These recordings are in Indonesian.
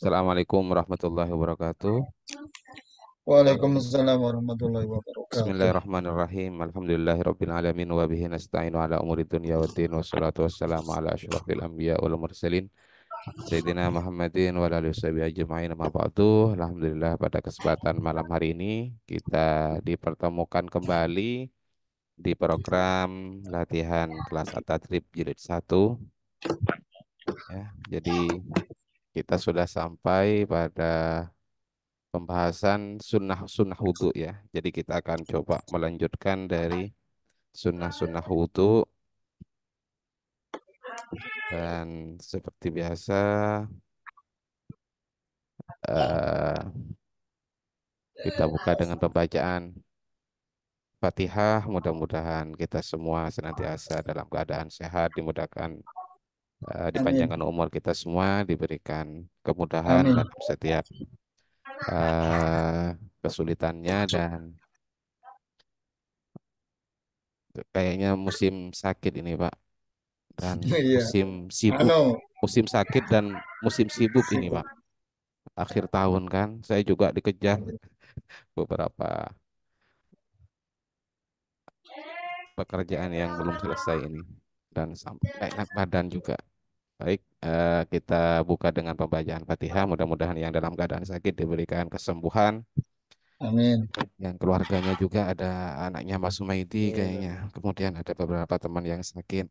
Assalamualaikum warahmatullahi wabarakatuh. Waalaikumsalam warahmatullahi wabarakatuh. Bismillahirrahmanirrahim. Alhamdulillahirabbil alamin wa bihi nasta'inu ala umuri dunya waddin wassalatu wassalamu ala asyrafil anbiya wal mursalin Sayyidina Muhammadin wa alihi washabihi ajmain ma ba'du. Alhamdulillah pada kesempatan malam hari ini kita dipertemukan kembali di program latihan kelas Atatrip jilid 1. Ya, jadi kita sudah sampai pada pembahasan sunnah-sunnah wudhu ya. Jadi kita akan coba melanjutkan dari sunnah-sunnah wudhu. Dan seperti biasa, uh, kita buka dengan pembacaan Fatihah. Mudah-mudahan kita semua senantiasa dalam keadaan sehat, dimudahkan uh, dipanjangkan umur kita semua, diberikan kemudahan Amin. dalam setiap uh, kesulitannya dan kayaknya musim sakit ini Pak dan iya. musim sibuk anu. musim sakit dan musim sibuk ini Pak akhir tahun kan saya juga dikejar beberapa pekerjaan yang belum selesai ini dan sampai enak badan juga Baik, eh, kita buka dengan pembacaan Fatihah. Mudah-mudahan yang dalam keadaan sakit diberikan kesembuhan. Amin. Yang keluarganya juga ada anaknya Mas Sumaidi iya, iya. kayaknya. Kemudian ada beberapa teman yang sakit.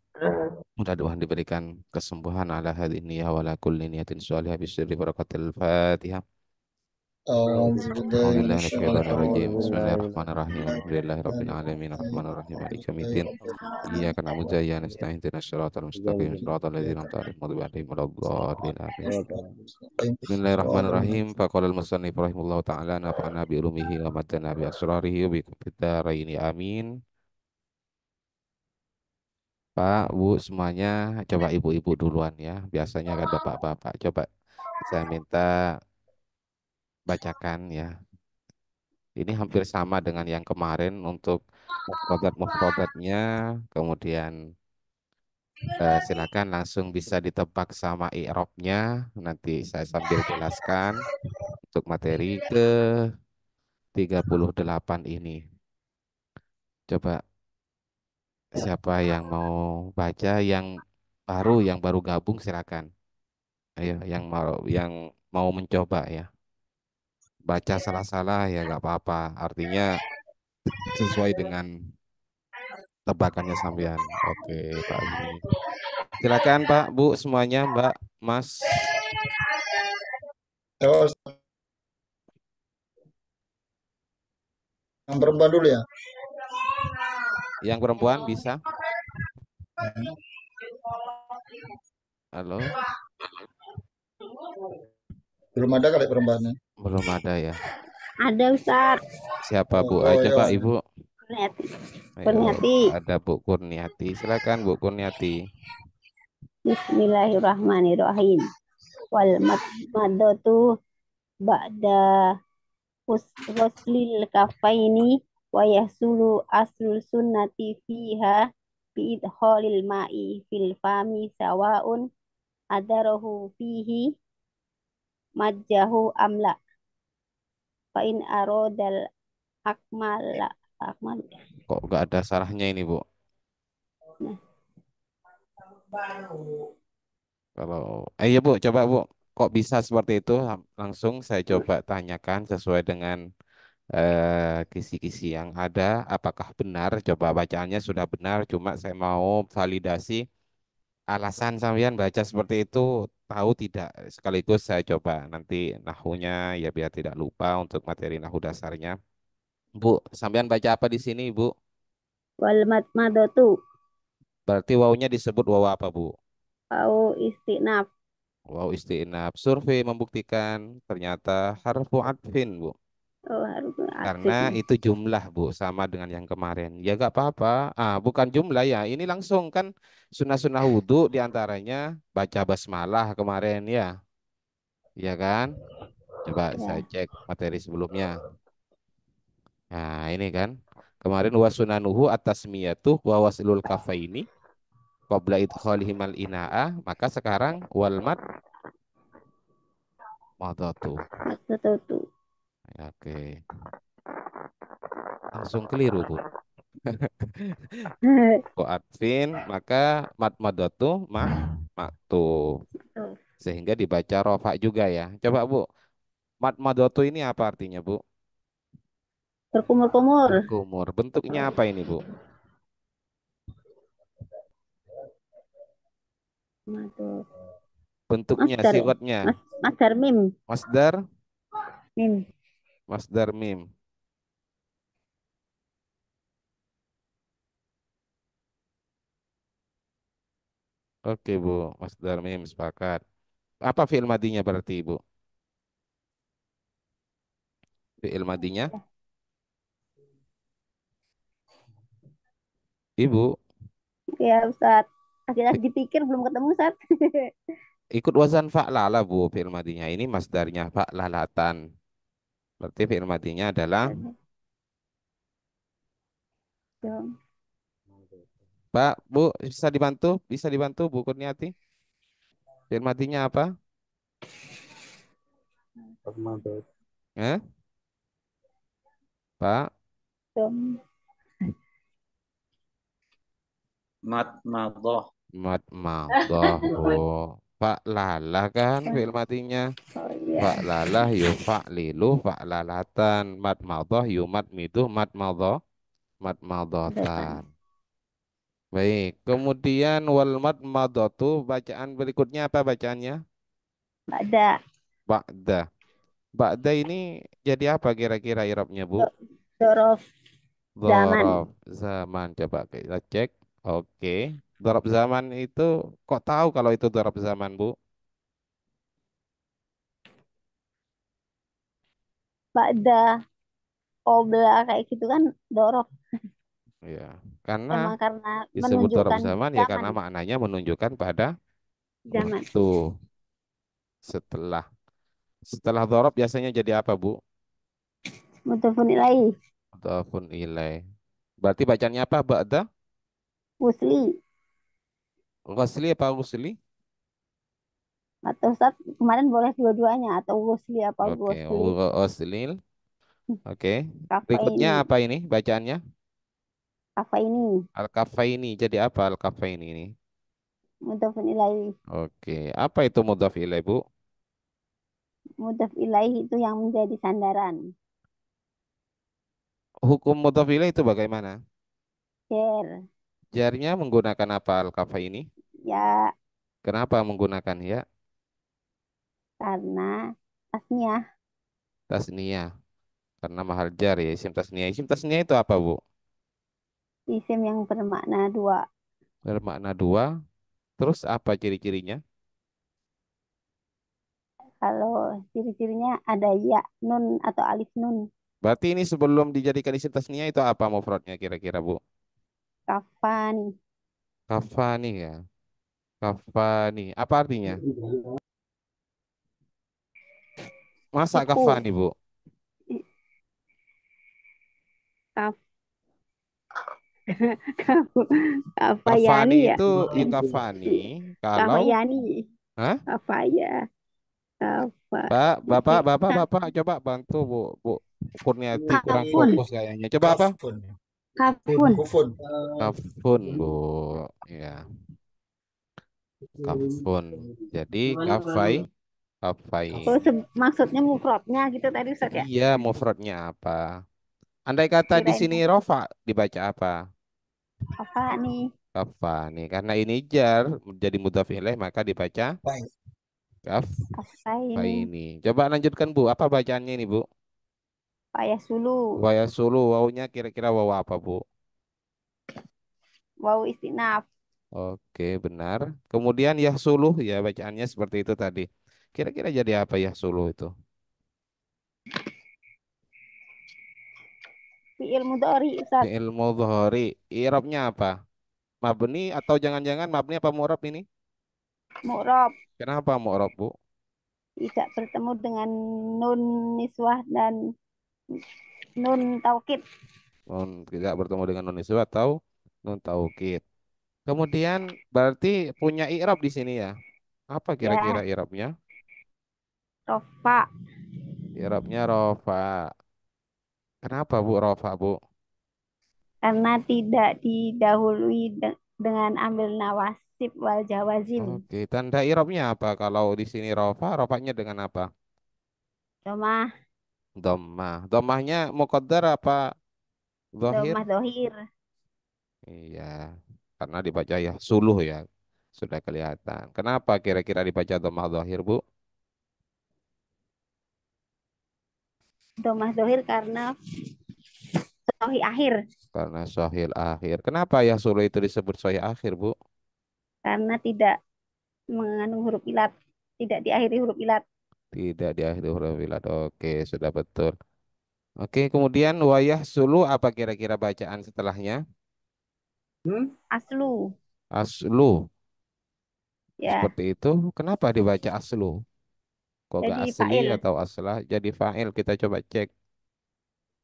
Mudah-mudahan diberikan kesembuhan ala hadiniya wa la kulli niyatin sholihah bisyirri barakatil Fatihah. Bismillahirrahmanirrahim. Pak, Bu, semuanya coba ibu-ibu duluan ya. Biasanya kan bapak-bapak. Coba saya minta bacakan ya. Ini hampir sama dengan yang kemarin untuk mufrodat mufrodatnya. Kemudian eh, silakan langsung bisa ditebak sama i'rabnya. Nanti saya sambil jelaskan untuk materi ke 38 ini. Coba siapa yang mau baca yang baru yang baru gabung silakan. Ayo yang mau yang mau mencoba ya baca iya. salah-salah ya nggak apa-apa. Artinya sesuai dengan tebakannya sampean. Oke, Pak Silakan Pak, Bu, semuanya, Mbak, Mas. Yang perempuan dulu ya. Yang perempuan bisa. Halo. Belum ada kali perempuannya. Belum ada ya. Ada Ustaz. Siapa Bu? Oh, aja ya. Pak Ibu. Kurniati. Ada Bu Kurniati. Silakan Bu Kurniati. Bismillahirrahmanirrahim. Wal madatu ba'da uslil kafaini wa yahsulu aslul sunnati fiha bi idkhalil ma'i fil fami sawa'un adarahu fihi majjahu amla Fa'in arodal akmala akmal. Kok gak ada sarahnya ini, Bu? Nah. eh ya, Bu, coba Bu. Kok bisa seperti itu? Langsung saya coba tanyakan sesuai dengan eh, kisi-kisi eh, yang ada apakah benar? Coba bacaannya sudah benar, cuma saya mau validasi alasan sampean baca seperti itu tahu tidak sekaligus saya coba nanti nahunya ya biar tidak lupa untuk materi nahu dasarnya Bu sampean baca apa di sini Bu wal Madotu. berarti wawunya disebut waw apa Bu waw istinaf waw istinaf survei membuktikan ternyata harfu adfin Bu Oh, karena ya. itu jumlah bu sama dengan yang kemarin ya gak apa-apa ah bukan jumlah ya ini langsung kan sunah sunah wudhu diantaranya baca basmalah kemarin ya ya kan coba ya. saya cek materi sebelumnya nah ini kan kemarin wasunanuhu atas miyatuh wa ini kafaini qabla idkhalihimal ina'ah maka sekarang walmat Mata tuh. Oke. Langsung keliru, Bu. Bu Advin, maka mat madatu ma matu, Sehingga dibaca rofa juga ya. Coba, Bu. Mat madatu ini apa artinya, Bu? Berkumur-kumur. Terkumur. Bentuknya apa ini, Bu? Bentuknya, Masdar. Ya? sifatnya. Mas, masdar mim. Masdar? Mim masdar mim. Oke, Bu. Masdar mim sepakat. Apa fi'il madinya berarti, Bu? Fi'il madinya? Ibu. Ya, Ustaz. Akhirnya dipikir belum ketemu, Ustaz. Ikut wazan fa'lala, Bu, fi'il madinya. Ini masdarnya fa'lalatan. Berarti fi'il matinya adalah iya. ya. Pak, Bu, bisa dibantu? Bisa dibantu Bu Kurniati? Fi'il matinya apa? Eh? Pak? Mat Mat Mat Pak lala kan iya. fi'il matinya. Oh, iya. Pak yu ya Pak lilu Pak lalatan mat maldoh yu ya mat miduh mat maldoh mat maldotan. Baik, kemudian wal mat madhatu bacaan berikutnya apa bacaannya? Ba'da. Ba'da. Ba'da ini jadi apa kira-kira irapnya Bu? Dorof. Dorof. Zaman. Zaman. Coba kita cek. Oke. Okay. Darab zaman itu kok tahu kalau itu darab zaman, Bu? Pada obla kayak gitu kan dorob. Ya, karena, Emang karena disebut darab zaman, zaman ya karena maknanya menunjukkan pada zaman. Waktu. Setelah setelah dorob biasanya jadi apa, Bu? Mutafun ilai. Mutafun ilai. Berarti bacanya apa, Ada. Musli. Ghusli apa Ghusli? Atau Ustaz, kemarin boleh dua-duanya atau Ghusli apa okay. Oke. Ghusli. Oh, Oke. Okay. Berikutnya ini. apa ini bacaannya? Kafe ini. Al kafe ini. Jadi apa al kafe ini ini? Mudhafun ilaihi. Oke. Okay. Apa itu mudhaf ilaihi, Bu? Mudhaf ilaihi itu yang menjadi sandaran. Hukum mudhaf ilaihi itu bagaimana? Share. Jarnya menggunakan apa Al-Kafa ini? Ya. Kenapa menggunakan ya? Karena tasniah. Tasniah. Karena mahal jar ya isim tasniah. Isim tasniah itu apa, Bu? Isim yang bermakna dua. Bermakna dua. Terus apa ciri-cirinya? Kalau ciri-cirinya ada ya, nun atau alif nun. Berarti ini sebelum dijadikan isim tasniah itu apa mufradnya kira-kira, Bu? Kafani. Kafani ya. Kafani. Apa artinya? Masa kafani, Bu? Kaf Kafani ya. itu ya, Kafani kalau Kafayani. Hah? ya? Kafa. Pak, Bapak, Bapak, Bapak coba bantu Bu, Bu Kurniati iya, kurang fokus kayaknya. Coba apa? Kafun. Kufun. Kafun, Bu. Ya. Kafun. Jadi kafai kafai. Oh, maksudnya mufradnya gitu tadi Ustaz ya? Iya, mufradnya apa? Andai kata Tidak di sini itu. rofa dibaca apa? Apa nih? Apa nih? Karena ini jar menjadi mudhaf maka dibaca kaf. Kafai ini. Coba lanjutkan Bu, apa bacaannya ini Bu? Waya sulu, wawunya kira-kira waw apa, Bu? Waw istinaf. Oke, benar. Kemudian ya suluh ya bacaannya seperti itu tadi. Kira-kira jadi apa ya suluh itu? Fi'il mudhari, Ustaz. Fi'il mudhari. Irobnya apa? Mabni atau jangan-jangan mabni apa mu'rob ini? Mu'rob. Kenapa mu'rob, Bu? Tidak bertemu dengan nun niswah dan Nun taukit. Nun tidak bertemu dengan nun nisbah atau nun taukit. Kemudian berarti punya i'rab di sini ya. Apa ya. kira-kira ya. i'rabnya? Rofa. I'rabnya rofa. Kenapa Bu rofa, Bu? Karena tidak didahului de dengan ambil nawasib wal jawazim. Oke, tanda i'rabnya apa kalau di sini rofa, rofanya dengan apa? Domah. Domah. Domahnya mukodar apa dohir? Domah dohir. Iya, karena dibaca ya suluh ya. Sudah kelihatan. Kenapa kira-kira dibaca domah dohir, Bu? Domah dohir karena sohi akhir. Karena sohil akhir. Kenapa ya suluh itu disebut sohi akhir, Bu? Karena tidak mengandung huruf ilat. Tidak diakhiri huruf ilat tidak di akhir huruf Oke, sudah betul. Oke, kemudian wayah sulu apa kira-kira bacaan setelahnya? Hmm? Aslu. Aslu. Ya. Seperti itu. Kenapa dibaca aslu? Kok jadi gak asli fa'il. atau aslah? Jadi fa'il. Kita coba cek.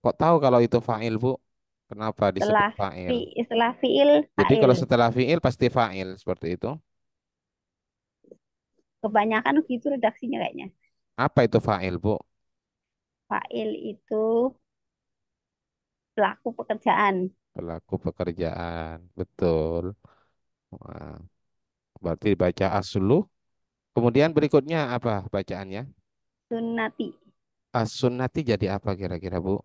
Kok tahu kalau itu fa'il, Bu? Kenapa disebut setelah fa'il? Fi, setelah fi'il, Jadi kalau setelah fi'il pasti fa'il. Seperti itu. Kebanyakan gitu redaksinya kayaknya. Apa itu fa'il, Bu? Fa'il itu pelaku pekerjaan. Pelaku pekerjaan, betul. Wah. Berarti baca aslu. Kemudian berikutnya apa bacaannya? Sunnati. As-sunnati jadi apa kira-kira, Bu?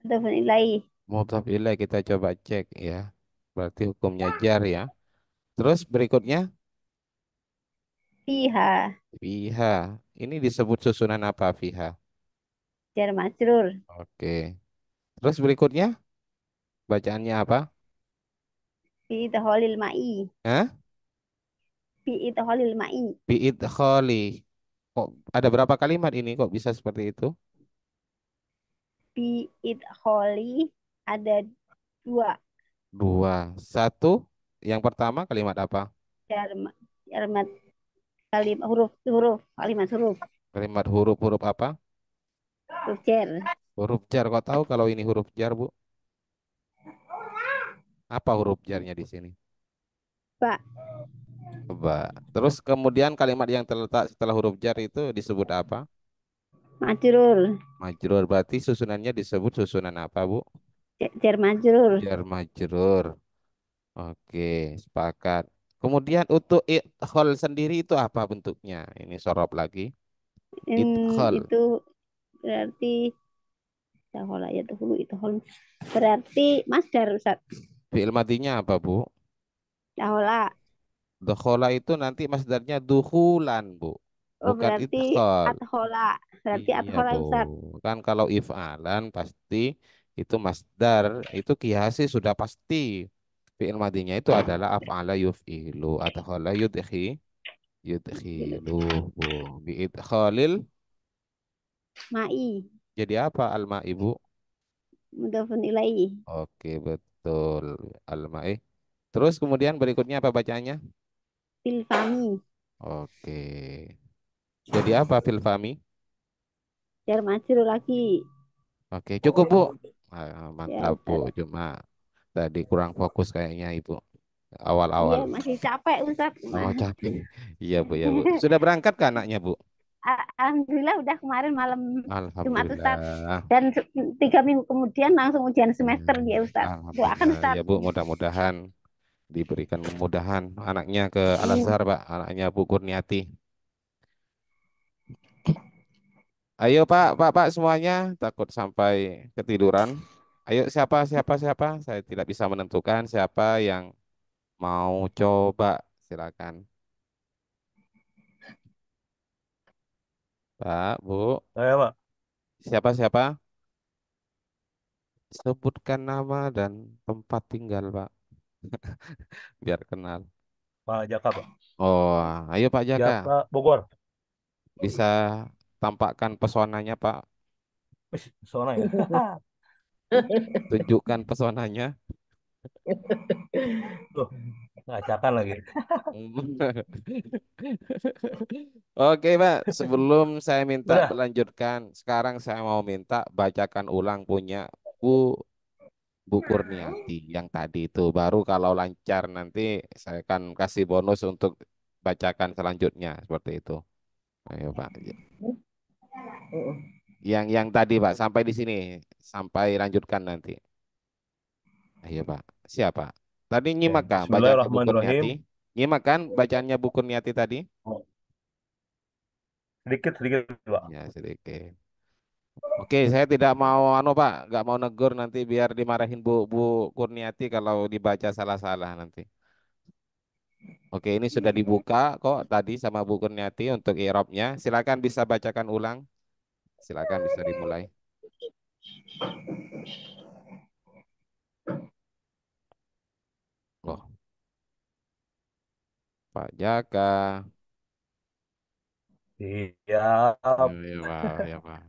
Mudhafun ilaih. Mudhaf ilaih kita coba cek ya. Berarti hukumnya jar ya. Terus berikutnya? Fiha. Fiha ini disebut susunan apa, Fiha? Jar Masrur. Oke. Terus berikutnya? Bacaannya apa? Fi idholil ma'i. Hah? Fi idholil ma'i. Fi idholi. Kok ada berapa kalimat ini kok bisa seperti itu? Fi idholi ada dua. Dua. Satu, yang pertama kalimat apa? Jar jar kalimat huruf huruf kalimat huruf kalimat huruf huruf apa huruf jar huruf jar kok tahu kalau ini huruf jar bu apa huruf jarnya di sini ba ba terus kemudian kalimat yang terletak setelah huruf jar itu disebut apa majrur majrur berarti susunannya disebut susunan apa bu jar majrur jar majrur oke sepakat Kemudian untuk idhol sendiri itu apa bentuknya? Ini sorop lagi. Idhol. Itu berarti idhol ya itu hol Berarti masdar Ustaz. Fi'il matinya apa, Bu? Dahola. Dahola itu nanti masdarnya duhulan, Bu. Oh, berarti idhol. Adhola. Berarti iya, adhola Ustaz. Kan kalau if'alan pasti itu masdar, itu kiasi sudah pasti fi'il madinya itu adalah af'ala yuf'ilu adkhala yudkhi yudkhilu bi idkhalil ma'i. Jadi apa alma ibu? Mudafun ilaihi. Oke, betul. ma'i Terus kemudian berikutnya apa fil Filfami. Oke. Jadi apa filfami? Jar lagi. Oke, cukup Bu. Ah, ya, mantap ya, Bu. Cuma tadi kurang fokus kayaknya Ibu awal-awal. ya, masih capek Ustaz. Oh, capek. Iya, Bu, ya, Bu. Sudah berangkat ke anaknya, Bu? Alhamdulillah udah kemarin malam Jumat Ustaz. Dan tiga minggu kemudian langsung ujian semester hmm. ya Ustaz. Doakan Ustaz. Ya Bu, mudah-mudahan diberikan kemudahan anaknya ke Al Azhar, Pak. Anaknya Bu Kurniati. Ayo Pak, Pak, Pak semuanya takut sampai ketiduran. Ayo siapa siapa siapa? Saya tidak bisa menentukan siapa yang mau coba. Silakan. Pak, Bu. Saya, Pak. Siapa siapa? Sebutkan nama dan tempat tinggal, Pak. Biar kenal. Pak Jaka, Pak. Oh, ayo Pak Jaka. Jaka Bogor. Bisa tampakkan pesonanya, Pak. Pesona ya. Tunjukkan pesonanya. Loh, ngacakan lagi. Oke, Pak. Sebelum saya minta Udah. lanjutkan, sekarang saya mau minta bacakan ulang punya Bu Bu Kurniati yang tadi itu. Baru kalau lancar nanti saya akan kasih bonus untuk bacakan selanjutnya seperti itu. Ayo, Pak. Yang yang tadi Pak, sampai di sini, sampai lanjutkan nanti. Iya Pak, siapa? Tadi nyimak Pak baca buku niati. Nyimak kan bacaannya buku niati tadi? Sedikit, sedikit Pak. Ya, sedikit. Oke, saya tidak mau anu Pak, nggak mau negur nanti biar dimarahin Bu Bu Kurniati kalau dibaca salah-salah nanti. Oke, ini sudah dibuka kok tadi sama Bu Kurniati untuk irobnya. Silakan bisa bacakan ulang. Silakan bisa dimulai. Oh. Pak Jaka. Iya. Ya, Pak, ya, Pak.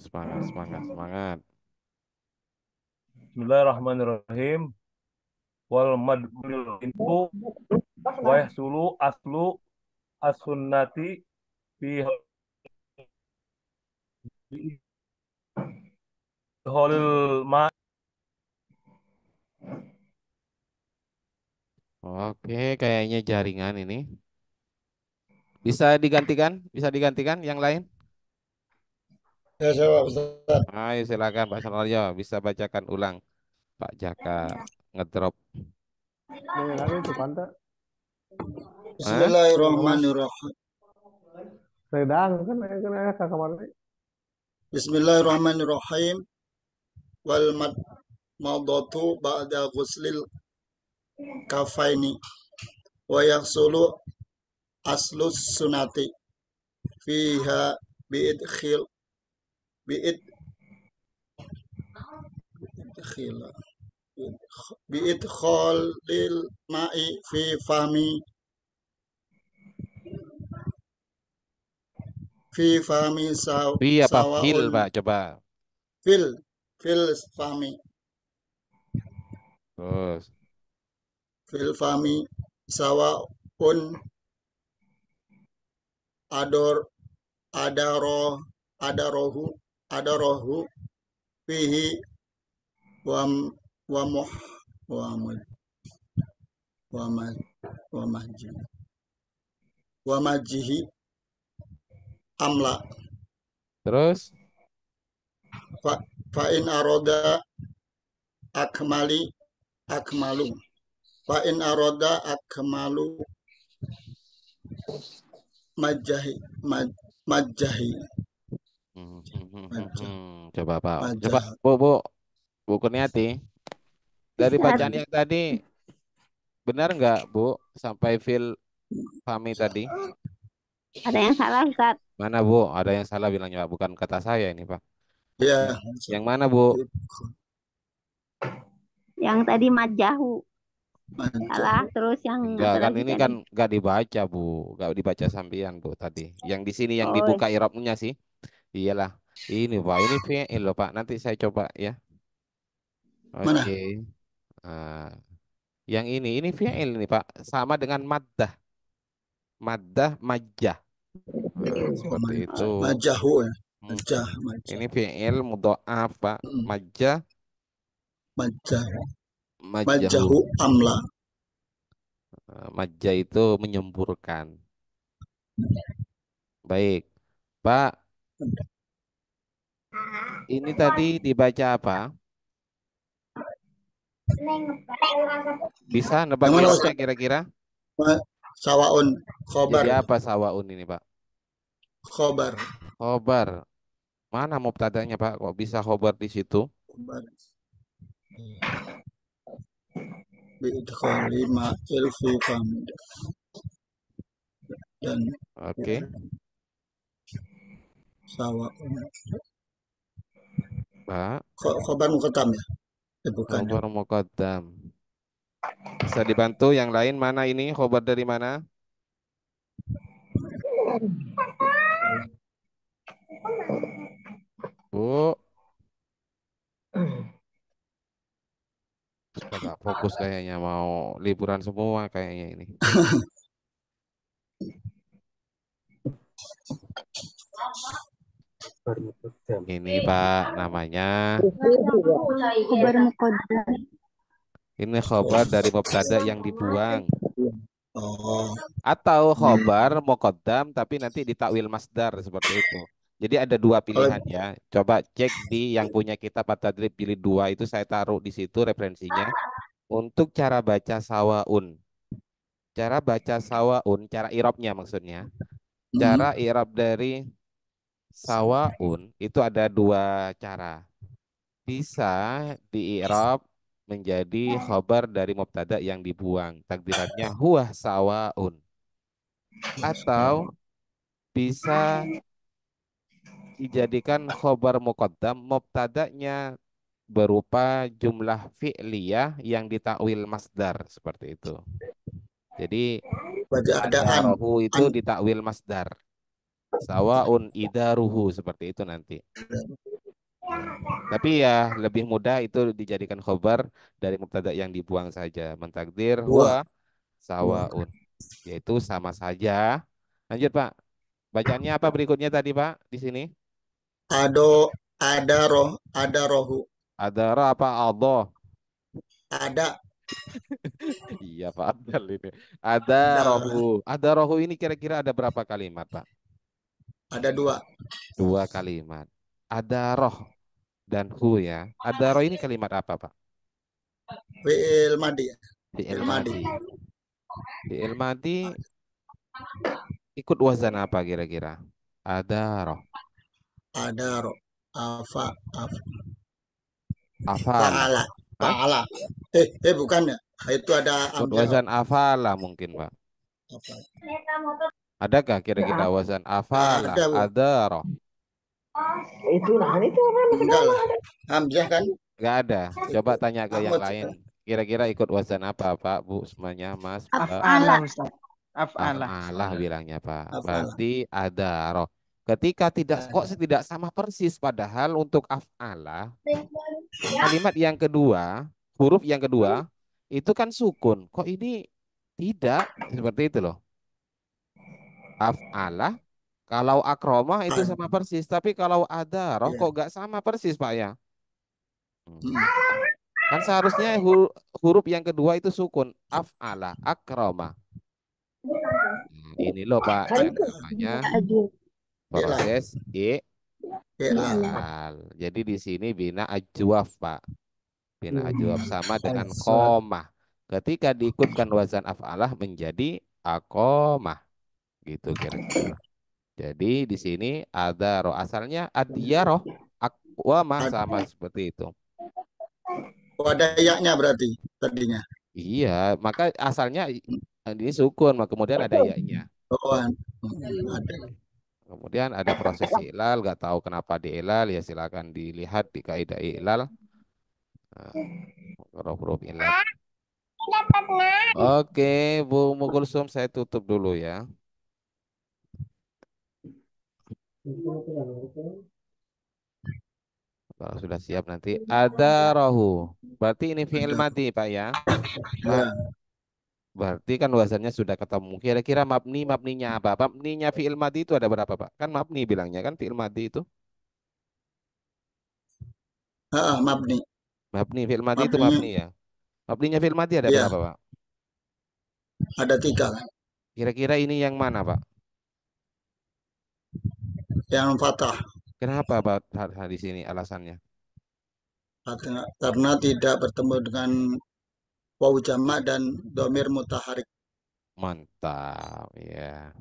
Semangat, semangat, semangat. Bismillahirrahmanirrahim. Wal madmil intu wa yahsulu aslu as-sunnati fi Holil Ma. Oke, kayaknya jaringan ini. Bisa digantikan? Bisa digantikan yang lain? Ya, saya Pak Ayo silakan Pak Sanarjo, bisa bacakan ulang. Pak Jaka ngedrop. Bismillahirrahmanirrahim. Sedang kan, kan, kan, kan, Bismillahirrahmanirrahim. Wal madmadu ba'da ghuslil kafaini wa yaksulu aslus sunati fiha bi'idkhil bi'id bi'idkhil bi'idkhalil ma'i fi fahmi fi fahmi saw fi apa fil pak coba fil fil fahmi terus fil fahmi un ador rohu ada rohu fihi wam wamoh wamul wamaj wamajih wamajih amla. Terus? Fa, in aroda akmali akmalu. in aroda akmalu majahi maj, majahi. Hmm, hmm, hmm, hmm, Coba Pak. Majah. Coba Bu Bu Bu Kurniati. Dari iya. bacaan yang tadi benar nggak Bu sampai feel Fami tadi? Ada yang salah, Ustaz. Mana, Bu? Ada yang salah bilangnya, Pak. Bukan kata saya ini, Pak. Iya. Yang mana, Bu? Yang tadi majahu. Salah terus yang Enggak, kan ini kan enggak dibaca, Bu. Enggak dibaca sambian, Bu, tadi. Yang di sini yang oh. dibuka irobnya sih. Iyalah. Ini, Pak. Ini fi'il loh, Pak. Nanti saya coba ya. Oke. Okay. Uh, yang ini, ini fi'il nih, Pak. Sama dengan maddah. Maddah majah. Iya, hmm, seperti seperti itu. Majahu ya. hmm, Majah, majah. Ini fi'il mudha'af, Pak. Hmm. Majah. Majah. Ya. Majahu amla. Eh, majah itu menyemburkan. Baik. Pak. Ini tadi dibaca apa? Bisa nebak kira-kira? Sawaun khobar. Jadi apa sawaun ini, Pak? Khobar. Khobar. Mana mubtadanya Pak? Kok bisa khobar di situ? Khobar. Bidkhali ma'il fukam. Dan. Oke. Okay. Sawa. Pak. Khobar mukadam ya? Eh, bukan. Ya? Khobar mukadam. Bisa dibantu yang lain mana ini? Khobar dari mana? Bu. Tidak fokus kayaknya mau liburan semua kayaknya ini. Ini Pak namanya Ini khobar dari mubtada yang dibuang. Oh. Atau khobar mokodam, tapi nanti ditakwil masdar seperti itu. Jadi ada dua pilihan ya. Coba cek di yang punya kita At-Tadrib jilid dua itu saya taruh di situ referensinya untuk cara baca sawaun. Cara baca sawaun, cara irobnya maksudnya. Hmm. Cara irob dari sawaun itu ada dua cara. Bisa irob menjadi khobar dari mubtada yang dibuang. Takdirannya huwa sawaun. Atau bisa dijadikan khobar muqaddam mubtada'nya berupa jumlah fi'liyah yang ditakwil masdar seperti itu. Jadi bacaan itu ditakwil masdar. Sawaun idaruhu seperti itu nanti. Tapi ya lebih mudah itu dijadikan khobar dari mubtada yang dibuang saja. Mentakdir huwa sawaun. Yaitu sama saja. Lanjut Pak. bacanya apa berikutnya tadi Pak di sini? Ado, ada roh, ada rohu. Ada roh apa ado Ada. iya Pak Abdal ini. Ada rohu. Ada rohu ini kira-kira ada berapa kalimat Pak? Ada dua. Dua kalimat. Ada roh dan hu ya. Ada roh ini kalimat apa Pak? Fi'il madi. Fi'il madi. Fi'il madi ikut wazan apa kira-kira? Ada roh adaro afa afa ala ala eh eh bukan ya? itu ada wazan afala mungkin pak ada adakah kira-kira ya. wazan afala ada, adaro itu nah itu enggak lah hamzah kan enggak ada coba tanya ke yang lain kira-kira ikut wazan apa pak bu semuanya mas afala afala afala bilangnya pak berarti adaro Ketika tidak iya. kok tidak sama persis padahal untuk af'ala iya. kalimat yang kedua, huruf yang kedua hmm. itu kan sukun. Kok ini tidak seperti itu loh. Af'ala kalau akroma itu sama persis, tapi kalau ada roh iya. kok gak sama persis Pak ya. Hmm. Hmm. Kan seharusnya huruf, yang kedua itu sukun. Af'ala, akromah. Nah, ini loh Pak, yang namanya Iya proses i ilal. Iya Jadi di sini bina ajwaf pak. Bina hmm. ajwaf sama dengan koma. Ketika diikutkan wazan af'alah menjadi akomah. Gitu kira-kira. Jadi di sini ada roh asalnya adiyaroh akwama sama seperti itu. Oh, ada yaknya berarti tadinya. Iya, maka asalnya ini sukun, kemudian ada yaknya. Oh, Kemudian ada proses ilal, nggak tahu kenapa di ilal, ya silakan dilihat di kaidah ilal. Nah, huruf Oke, Bu Mugulsum, saya tutup dulu ya. Kalau sudah siap nanti iya. ada rohu. Berarti ini fi'il mati, Pak ya. Nah, Berarti kan wazannya sudah ketemu. Kira-kira mabni, mabninya apa? Mabninya fi'il madi itu ada berapa, Pak? Kan mabni bilangnya kan fi'il madi itu. Heeh, uh, mabni. Mabni fi'il madi itu mabni ya. Mabninya fi'il madi ada iya. berapa, Pak? Ada tiga. Kira-kira ini yang mana, Pak? Yang fathah. Kenapa, Pak, di sini alasannya? Karena, karena tidak bertemu dengan wau jamak dan domir mutaharik. Mantap, ya.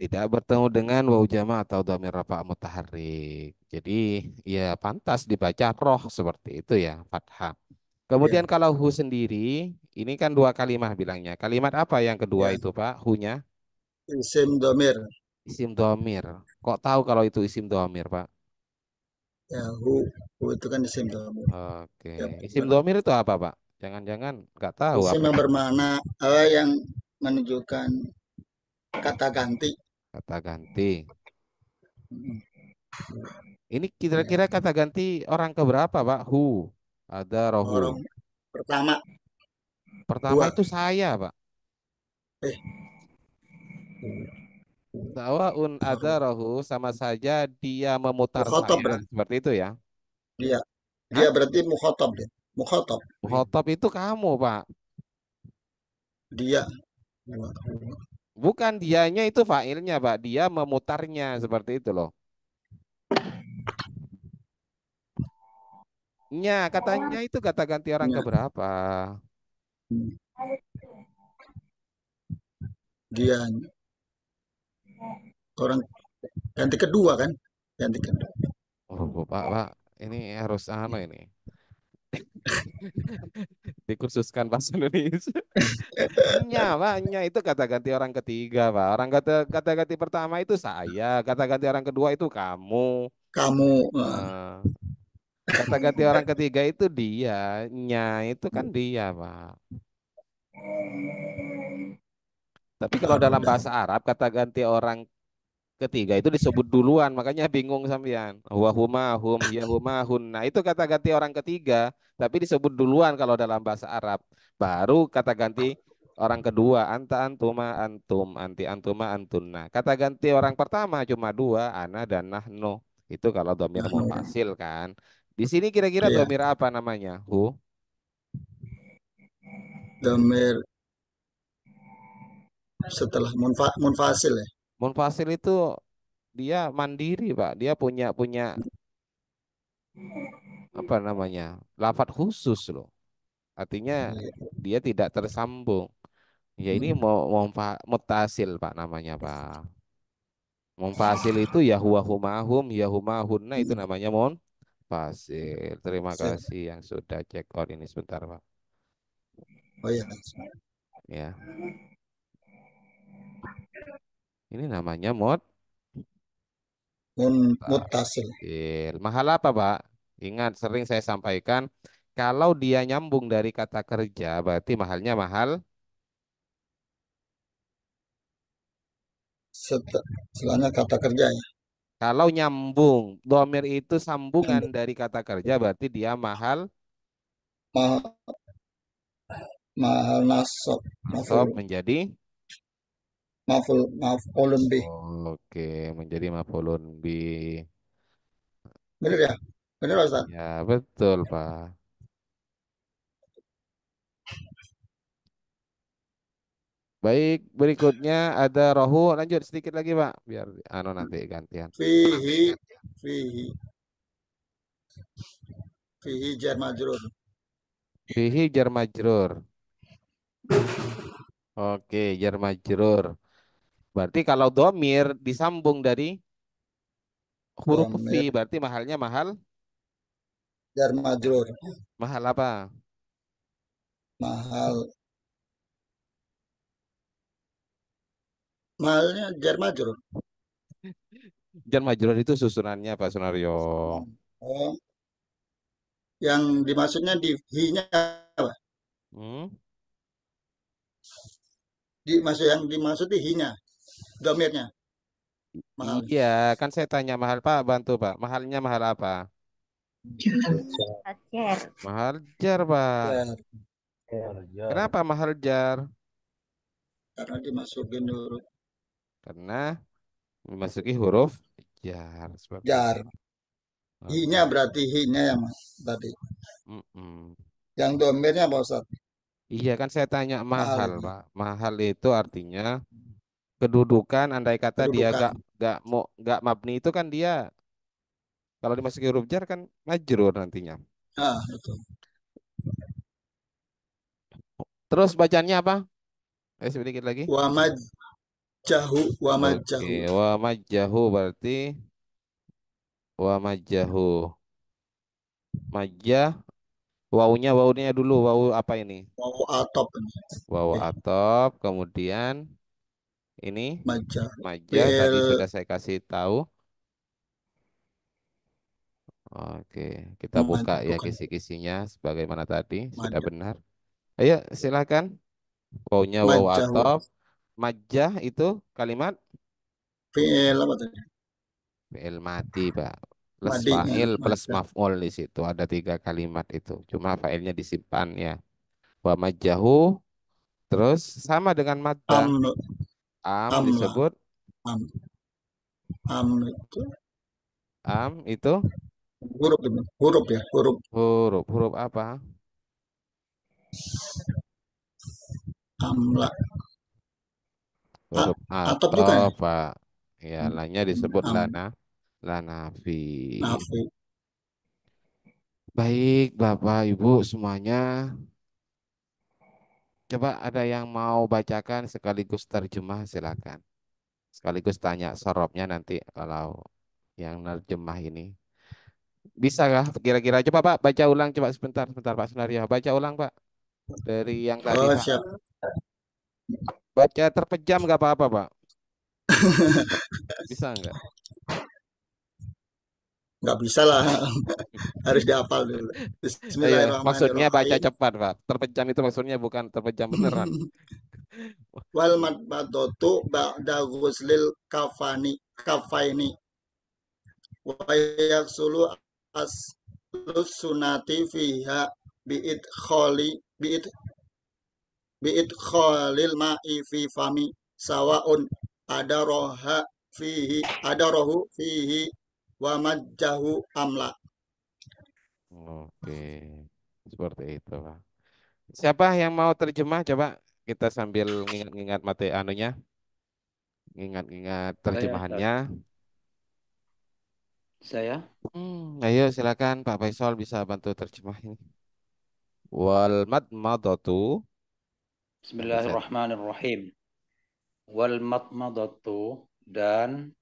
Tidak bertemu dengan wau jamak atau domir rafa mutaharik. Jadi ya pantas dibaca roh seperti itu ya, fathah. Kemudian ya. kalau hu sendiri, ini kan dua kalimat bilangnya. Kalimat apa yang kedua ya. itu Pak, hunya? Isim domir. Isim domir. Kok tahu kalau itu isim domir Pak? Ya, hu, hu itu kan isim domir. Oke. Okay. Ya, isim domir itu apa Pak? Jangan-jangan nggak tahu. Isim yang bermakna uh, yang menunjukkan kata ganti. Kata ganti. Ini iya. kira-kira kata ganti orang keberapa, Pak? Hu. Ada rohu. Orang pertama. Pertama Dua. itu saya, Pak. Eh. Sawaun ada rohu sama saja dia memutar saya. Berarti. Seperti itu ya. Iya. Dia berarti mukhotob. Ya? Mukhotob. Mukhotob itu kamu, Pak. Dia. Bukan dianya itu failnya, Pak. Dia memutarnya seperti itu loh. Nya, katanya itu kata ganti orang ya. keberapa? Dia orang ganti kedua kan? Ganti kedua. Oh, Pak, Pak, ini harus sama anu ini. Dikhususkan bahasa Indonesia. Iya, nya, nya itu kata ganti orang ketiga, pak. Orang kata kata ganti pertama itu saya, kata ganti orang kedua itu kamu. Kamu. Nah, ah. kata ganti orang ketiga itu dia, nya itu kan dia, pak. Hmm. Tapi kalau dalam bahasa Arab kata ganti orang ketiga itu disebut duluan makanya bingung sampean huwa huma hum ya huma nah itu kata ganti orang ketiga tapi disebut duluan kalau dalam bahasa Arab baru kata ganti orang kedua anta antuma antum anti antuma antunna kata ganti orang pertama cuma dua ana dan nahnu itu kalau domir nah, iya. mufasil kan di sini kira-kira yeah. domir apa namanya hu domir setelah munfa, munfasil ya Munfasil itu dia mandiri, Pak. Dia punya punya apa namanya? lafat khusus loh. Artinya dia tidak tersambung. Ya ini mau hmm. mau mutasil, Pak namanya, Pak. Munfasil itu ya huwa humahum, ya humahunna itu namanya mun Fasil. Terima kasih yang sudah cek out ini sebentar, Pak. Oh iya. Ya. Ini namanya mod mutasil. Mahal apa, Pak? Ingat, sering saya sampaikan, kalau dia nyambung dari kata kerja, berarti mahalnya mahal. Setelahnya kata kerja ya. Kalau nyambung, domir itu sambungan nyambung. dari kata kerja, berarti dia mahal. Mahal, mahal nasab. Nasab menjadi maful mafulun bih. Oke, menjadi mafulun bih. Benar ya? Benar Ustaz? Ya, betul, Pak. Baik, berikutnya ada rohu. Lanjut sedikit lagi, Pak. Biar anu nanti gantian. Fihi, fihi. Fihi jar majrur. Fihi jar majrur. Oke, jar majrur. Berarti kalau domir disambung dari huruf fi, berarti mahalnya mahal? Jar majrur. Mahal apa? Mahal. Mahalnya jar majrur. jar majrur itu susunannya Pak Sunario. Oh. Yang dimaksudnya di hi-nya apa? Hmm? Di, maksud yang dimaksud di hi-nya domainnya Mahal. Iya, kan saya tanya mahal Pak, bantu Pak. Mahalnya mahal apa? Jar. Mahal jar, Pak. Jar. Jar. Kenapa mahal jar? Karena dimasukin huruf. Karena memasuki huruf jar. Sebab jar. Hi-nya berarti hinya nya ya, Mas, tadi. Mm -mm. Yang domennya Pak Ustaz. Iya kan saya tanya mahal, mahal. Pak. Mahal itu artinya kedudukan andai kata kedudukan. dia gak gak mau gak mabni itu kan dia kalau dimasuki huruf jar kan majrur nantinya. Ah, betul. Terus bacanya apa? Eh sedikit lagi. Wamad jahu wamad jahu. okay. wamad jahu berarti wamad jahu. maja Wawunya, wawunya dulu wawu apa ini? Wawu atop. Wau atop kemudian ini Maja. Maja Bel. Iya. tadi sudah saya kasih tahu. Oke, kita hmm, buka ya kisi-kisinya sebagaimana tadi sudah benar. Ayo silakan. Wawunya waw atop. Majah itu kalimat PL apa tadi? PL mati, Pak. Plus fa'il plus maf'ul di situ. Ada tiga kalimat itu. Cuma fa'ilnya disimpan ya. Wa majahu terus sama dengan mata. Am, am disebut am. Am itu am itu huruf huruf ya, huruf. Huruf, huruf apa? Amla. Huruf A, atau ya? apa Ya, lainnya disebut am. lana lanafi. Nafi. Baik, Bapak Ibu semuanya. Coba ada yang mau bacakan sekaligus terjemah silakan. Sekaligus tanya sorobnya nanti kalau yang terjemah ini. Bisa kah kira-kira? Coba Pak baca ulang coba sebentar sebentar Pak Sunario. Baca ulang Pak dari yang tadi. Oh, siap. Baca terpejam gak apa-apa Pak? Bisa enggak? nggak bisa lah harus dihafal dulu iya, Bismillahirrahmanirrahim maksudnya baca cepat pak terpejam itu maksudnya bukan terpejam beneran wal matbatotu ba'da ghuslil kafani kafaini wa yaksulu as sunati fiha biit kholi biit bi'id kholil ma'i fi fami sawaun ada roha fihi ada rohu fihi wa majjahu amla. Oke, seperti itu. Siapa yang mau terjemah coba kita sambil ngingat-ngingat materi anunya. Ngingat-ngingat terjemahannya. Saya. Hmm, ayo silakan Pak Faisal bisa bantu terjemah ini. Wal madatu. Bismillahirrahmanirrahim. Wal madatu dan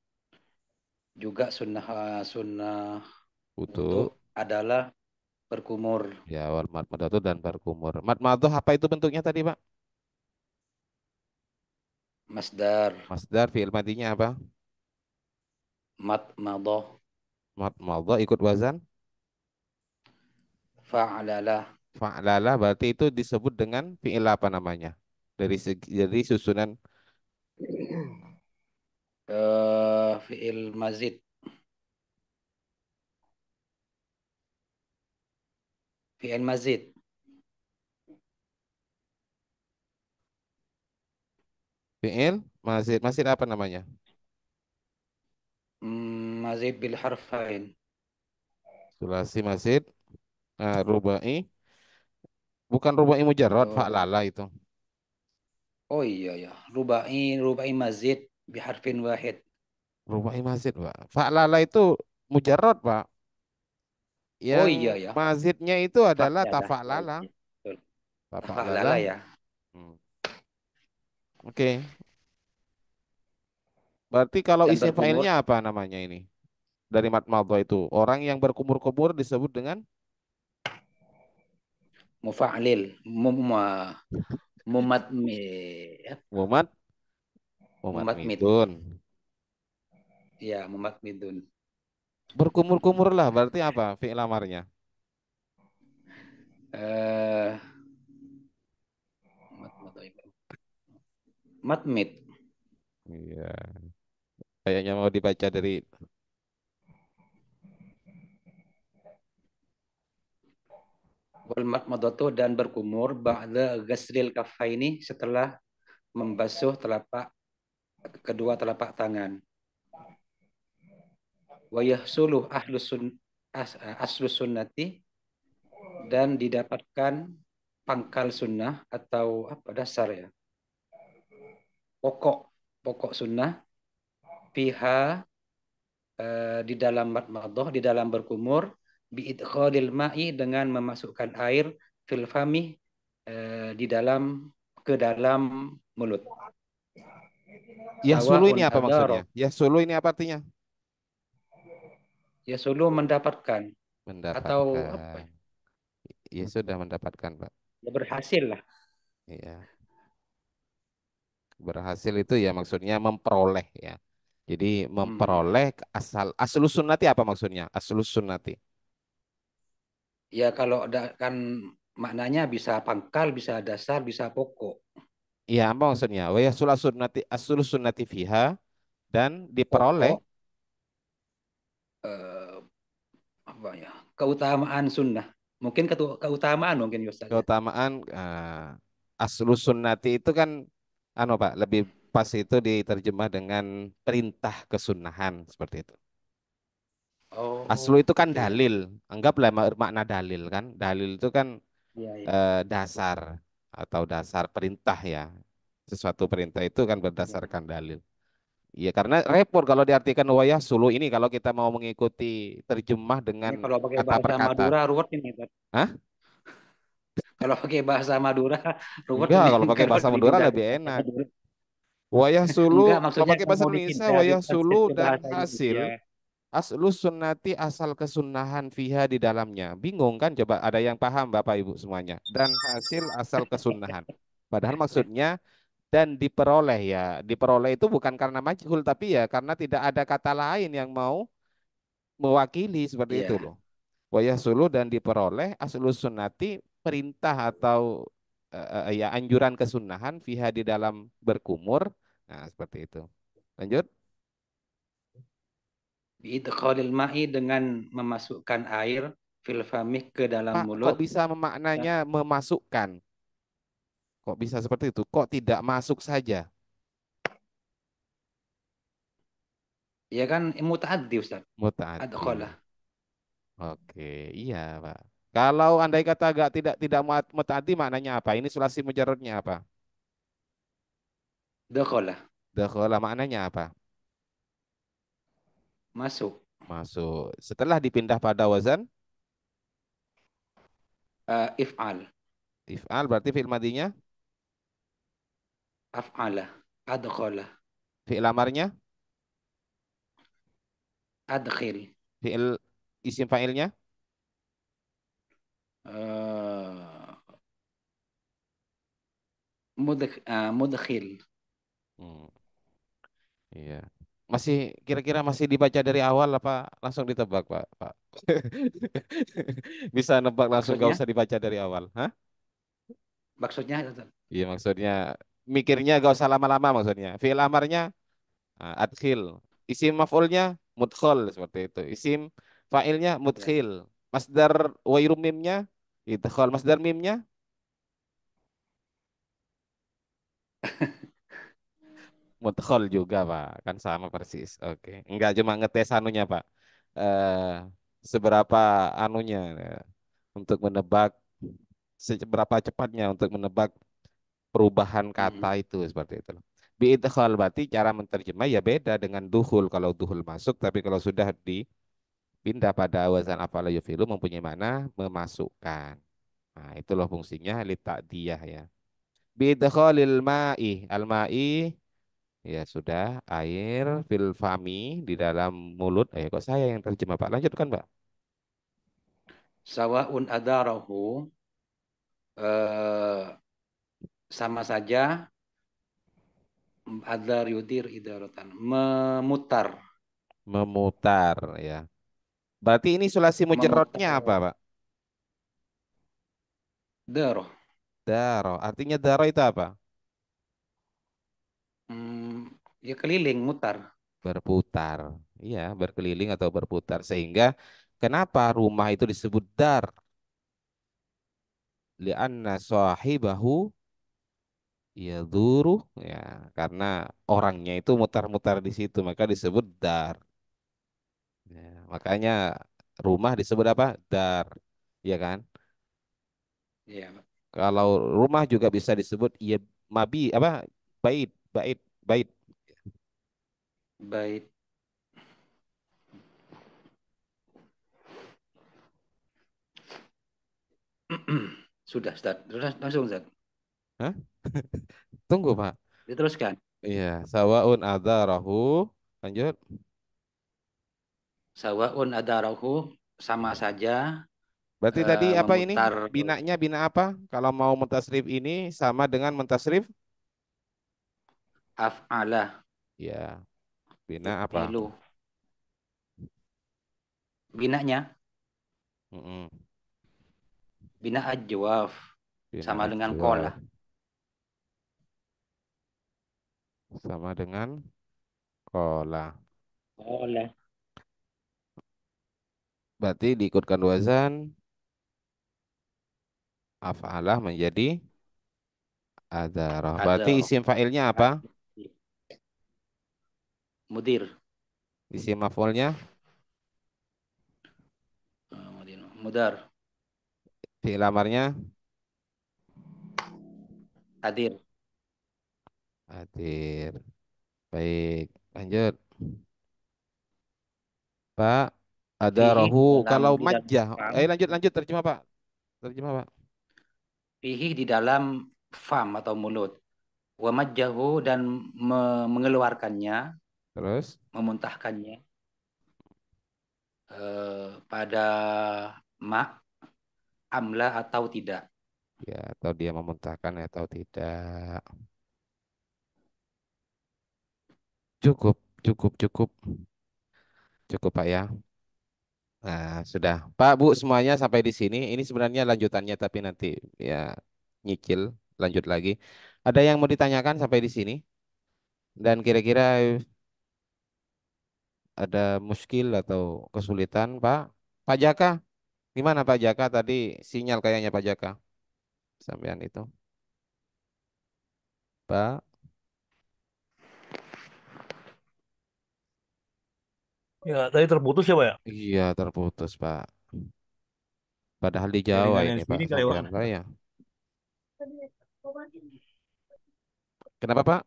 juga sunnah uh, sunnah wudu adalah berkumur. Ya, wal matmadatu dan berkumur. Matmadhah apa itu bentuknya tadi, Pak? Masdar. Masdar fi'il madinya apa? Matmadhah. Matmadhah ikut wazan? Fa'alalah. Fa'alalah berarti itu disebut dengan fi'il apa namanya? Dari segi, dari susunan Eh, fiil mazid fiil mazid fiil mazid mazid apa namanya hmm, mazid bil harfain sulasi mazid uh, rubai bukan rubai mujarrad oh. fa'lala itu oh iya ya rubai rubai mazid biharfin wahid. Rumahi masjid, Pak. Fa'lala itu mujarot, Pak. Ya, oh iya ya. Masjidnya itu adalah tafa'lala. Tafa'lala ya. Hmm. Oke. Okay. Berarti kalau isi failnya apa namanya ini? Dari matmadha itu. Orang yang berkumur-kumur disebut dengan? Mufa'lil. Mumat. Mumat. Mumat. Mumat, Mumat Midun. Iya, Mumat Midun. berkumur kumur lah berarti apa fi'il amarnya? Eh, mat Matmit. Iya. Kayaknya mau dibaca dari wal matmadatu dan berkumur ba'da ghasril kafaini setelah membasuh telapak kedua telapak tangan. Wayahsuluh ahlus sun, sunnati dan didapatkan pangkal sunnah atau apa dasar ya pokok pokok sunnah piha eh, di dalam matmadoh di dalam berkumur biidkhadil ma'i dengan memasukkan air filfami eh, di dalam ke dalam mulut Ya sulu ini apa maksudnya? Ya sulu ini apa artinya? Ya sulu mendapatkan. Mendapatkan. Atau apa? Ya sudah mendapatkan pak. Ya berhasil lah. Iya. Berhasil itu ya maksudnya memperoleh ya. Jadi hmm. memperoleh hmm. asal aslu sunnati apa maksudnya? Aslu sunnati. Ya kalau ada kan maknanya bisa pangkal, bisa dasar, bisa pokok. Iya, apa maksudnya? Wa yasul sunnati asul sunnati fiha dan diperoleh eh apa ya? Keutamaan sunnah. Mungkin keutamaan mungkin Ustaz. Ya. Keutamaan uh, eh, aslu sunnati itu kan anu Pak, lebih pas itu diterjemah dengan perintah kesunahan seperti itu. Oh. Aslu itu kan iya. dalil, anggaplah makna dalil kan. Dalil itu kan ya, ya. Eh, dasar atau dasar perintah ya. Sesuatu perintah itu kan berdasarkan iya. dalil. Ya karena repot kalau diartikan wayah sulu ini kalau kita mau mengikuti terjemah dengan ini kalau pakai kata bahasa perkata. Madura ruwet ini, Hah? kalau pakai bahasa Madura ruwet. Ya, kalau pakai bahasa Madura lebih enak. Wayah sulu, Enggak, kalau pakai bahasa Indonesia wayah sulu dan hasil. Gitu ya. Aslus sunnati asal kesunahan fiha di dalamnya. Bingung kan? Coba ada yang paham Bapak Ibu semuanya. Dan hasil asal kesunahan. Padahal maksudnya dan diperoleh ya. Diperoleh itu bukan karena majhul tapi ya karena tidak ada kata lain yang mau mewakili seperti yeah. itu iya. loh. Wayah sulu dan diperoleh aslus sunnati perintah atau uh, ya anjuran kesunahan fiha di dalam berkumur. Nah, seperti itu. Lanjut biidkhalil ma'i dengan memasukkan air fil famih ke dalam Ma, mulut. Kok bisa memaknanya ya. memasukkan? Kok bisa seperti itu? Kok tidak masuk saja? Ya kan mutaaddi Ustaz. Mutaaddi. Oke, iya Pak. Kalau andai kata agak tidak tidak mutaaddi maknanya apa? Ini sulasi mujarrodnya apa? Dakhala. Dakhala maknanya apa? Masuk. Masuk. Setelah dipindah pada wazan? Uh, if'al. If'al berarti fi'il madinya? Af'ala. Adkhala. Fi'il amarnya? Adkhil. Fi'il isim fa'ilnya? Uh, eh, mudkhil. Uh, eh, mudkhil. Hmm. Iya. Yeah masih kira-kira masih dibaca dari awal apa langsung ditebak pak pak bisa nebak langsung maksudnya? gak usah dibaca dari awal Hah? maksudnya iya maksudnya mikirnya gak usah lama-lama maksudnya fiil amarnya adkhil isim maf'ulnya mudkhol seperti itu isim fa'ilnya ya. mudkhil masdar wairum mimnya idkhol masdar mimnya Mudkhol juga Pak, kan sama persis. Oke, nggak cuma ngetes anunya Pak. Eh, seberapa anunya ya, untuk menebak seberapa cepatnya untuk menebak perubahan hmm. kata hmm. itu seperti itu. Biidkhal berarti cara menterjemah ya beda dengan duhul. Kalau duhul masuk tapi kalau sudah dipindah pada wazan afala yufilu mempunyai mana memasukkan. Nah, itulah fungsinya litak dia ya. Biidkhalil ma'i. Al ma'i Ya sudah, air fil fami di dalam mulut. Eh kok saya yang terjemah Pak? Lanjutkan Pak. Sawaun adarahu eh, sama saja adar yudir idaratan memutar. Memutar ya. Berarti ini sulasi mujerotnya apa Pak? Daro. Daro. Artinya daro itu apa? ya keliling mutar berputar iya berkeliling atau berputar sehingga kenapa rumah itu disebut dar li'anna sahibahu ya duru ya karena orangnya itu mutar-mutar di situ maka disebut dar ya, makanya rumah disebut apa dar ya kan iya kalau rumah juga bisa disebut ya mabi apa bait bait bait baik sudah start Terus langsung Ustaz. Tunggu, Pak. Diteruskan. Iya, sawaun adarahu. Lanjut. Sawaun adarahu sama saja. Berarti uh, tadi eh, apa ini? binanya bina apa? Kalau mau mentasrif ini sama dengan mentasrif af'ala. Ya. Bina apa? Pilu. Binanya. Mm -mm. Bina ajwaf. Bina sama ajwaf. dengan kola. Sama dengan kola. Kola. Berarti diikutkan wazan af'alah menjadi adara. Berarti isim fa'ilnya apa? Mudir. Isi mafolnya eh, Mudar. Di lamarnya? Hadir. Hadir. Baik, lanjut. Pak, ada rohu kalau majah. Eh lanjut lanjut terjemah Pak. Terjemah Pak. Pihi di dalam fam atau mulut. Wa majahu dan mengeluarkannya Terus? Memuntahkannya eh, pada mak amla atau tidak. Ya, atau dia memuntahkan atau tidak. Cukup, cukup, cukup. Cukup Pak ya. Nah, sudah. Pak, Bu, semuanya sampai di sini. Ini sebenarnya lanjutannya tapi nanti ya nyicil, lanjut lagi. Ada yang mau ditanyakan sampai di sini? Dan kira-kira ada muskil atau kesulitan Pak Pak Jaka gimana Pak Jaka tadi sinyal kayaknya Pak Jaka sampean itu Pak Ya, tadi terputus ya, Pak ya? Iya, terputus, Pak. Padahal di Jawa Jaringan ini, Pak. Kali Pak ya? ya. Kenapa, Pak?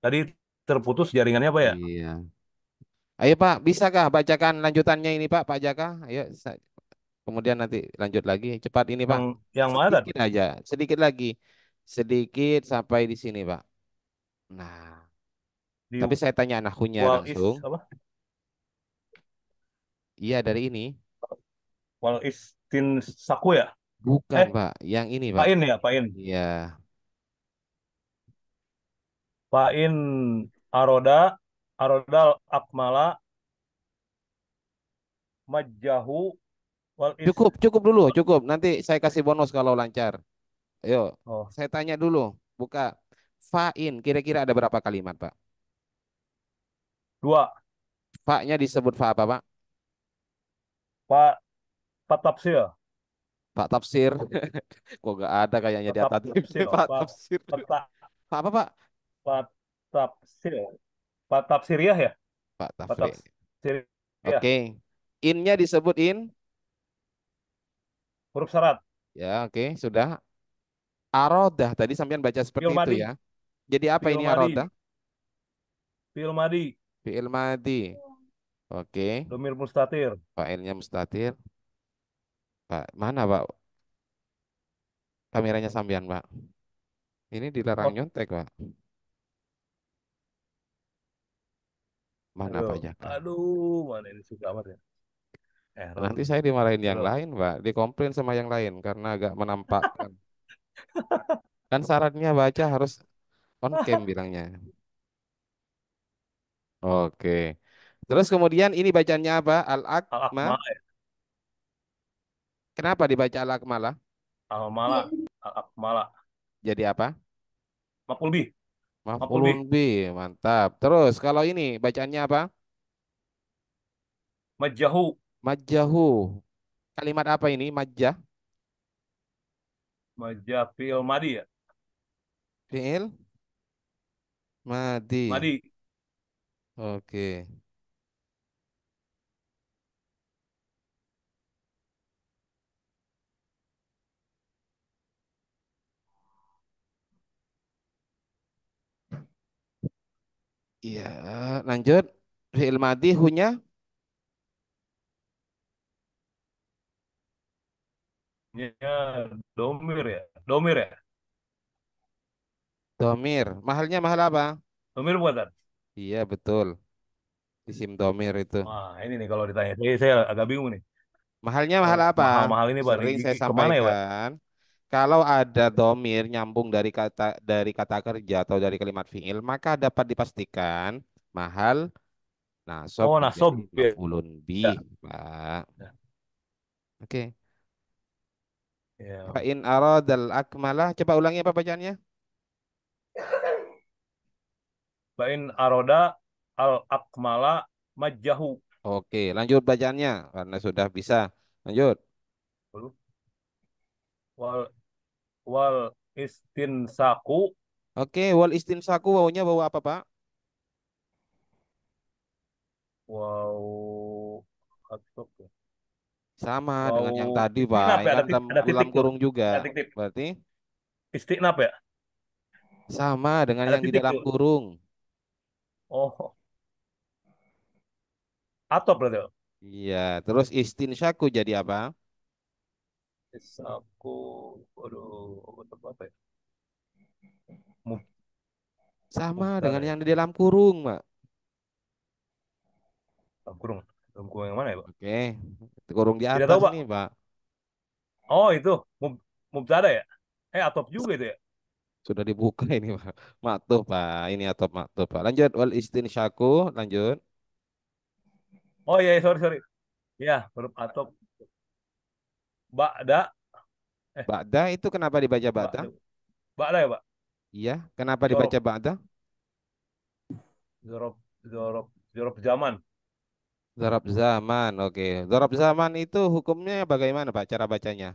Tadi terputus jaringannya Pak ya? Iya. Ayo Pak, bisakah bacakan lanjutannya ini Pak, Pak Jaka? Ayo, kemudian nanti lanjut lagi. Cepat ini Pak. Yang, yang mana? Sedikit aja, sedikit lagi, sedikit sampai di sini Pak. Nah, di, tapi saya tanya Wal langsung. Iya dari ini. Wal istin saku ya? Bukan eh, Pak, yang ini Pak. Pain ya, Pain. Iya. Pain Aroda, Arodal Akmala, Majahu, Cukup, cukup dulu, cukup. Nanti saya kasih bonus kalau lancar. Ayo, oh. saya tanya dulu. Buka. Fa'in, kira-kira ada berapa kalimat, Pak? Dua. Fa'nya disebut fa apa, Pak? Pak, Pak Tafsir. Pak Tafsir. Kok gak ada kayaknya di atas. Pak Tafsir. Pak, apa, Pak? Pak Tafsir. Pak Tafsiriyah ya? Pak Tafsir. Oke. Okay. Innya disebut in? Huruf syarat. Ya, oke, okay. sudah. Arodah tadi sampean baca seperti Fil itu ya. Jadi apa Fil ini arodah? Filmadi Filmadi Oke. Okay. Domir mustatir. in-nya mustatir. Pak, mana, Pak? Kameranya sampean, Pak. Ini dilarang oh. nyontek, Pak. Mana aduh, Aduh, mana ini suka amat ya. Error. Eh, Nanti saya dimarahin yang lain, Mbak. Dikomplain sama yang lain karena agak menampakkan. kan syaratnya baca harus on cam bilangnya. Oke. Terus kemudian ini bacanya apa? Al-Akma. Ya. Kenapa dibaca Al-Akmala? Al-Akmala. Al-Akmala. Jadi apa? Makulbi. 50 B. Mantap. Terus kalau ini bacaannya apa? Majahu. Majahu. Kalimat apa ini? Majah. Majah fil madi ya? Fil madi. Madi. Oke. Iya, lanjut. Fi'il madhi hunya Ya, domir ya. Domir ya. Domir. Mahalnya mahal apa? Domir buatan. Iya, betul. Isim domir itu. Wah, ini nih kalau ditanya. Saya, saya agak bingung nih. Mahalnya mahal apa? Mahal, mahal ini, Pak. Sering saya sampaikan. Ya, Pak? Kalau ada domir nyambung dari kata dari kata kerja atau dari kalimat fiil, maka dapat dipastikan mahal nasob. Oh, nasob. Iya. ulun bi, ya. Pak. Ya. Oke. Okay. Ya. Fa in aradal akmalah. Coba ulangi apa bacaannya? Bain aroda al akmala majahu. Oke, lanjut bacaannya karena sudah bisa. Lanjut. Wal wal istinsaku. Oke, wal istinsaku wawunya bawa apa, Pak? wow Sama wow. dengan yang tadi, Pak. Istinab, ya? Kan ada, dalam, ada kurung juga. Ada titik. Berarti ya? Sama dengan ada yang di dalam kurung. Oh. Atau berarti. Iya, terus saku jadi apa? Is aku aduh obat apa ya? Mub Sama Mubtar. dengan yang di dalam kurung, Mak. Dalam kurung. Dalam kurung yang mana ya, Pak? Oke. Kurung di atas tahu, Pak. nih, Pak. Oh, itu. Mub Mubtada ya? Eh, atop juga itu ya? Sudah dibuka ini, Pak. Maktub, Pak. Ini atop maktub, Pak. Lanjut wal istinsyaku, lanjut. Oh iya, iya. sorry, sorry. Ya, huruf atop Ba'da. Eh. Ba'da itu kenapa dibaca Ba'da? Ba'da ya, Pak? Iya, kenapa Zorob. dibaca Ba'da? Zorob, Zorob, Zorob zaman. Zorob zaman, oke. Okay. Zorob zaman itu hukumnya bagaimana, Pak, cara bacanya?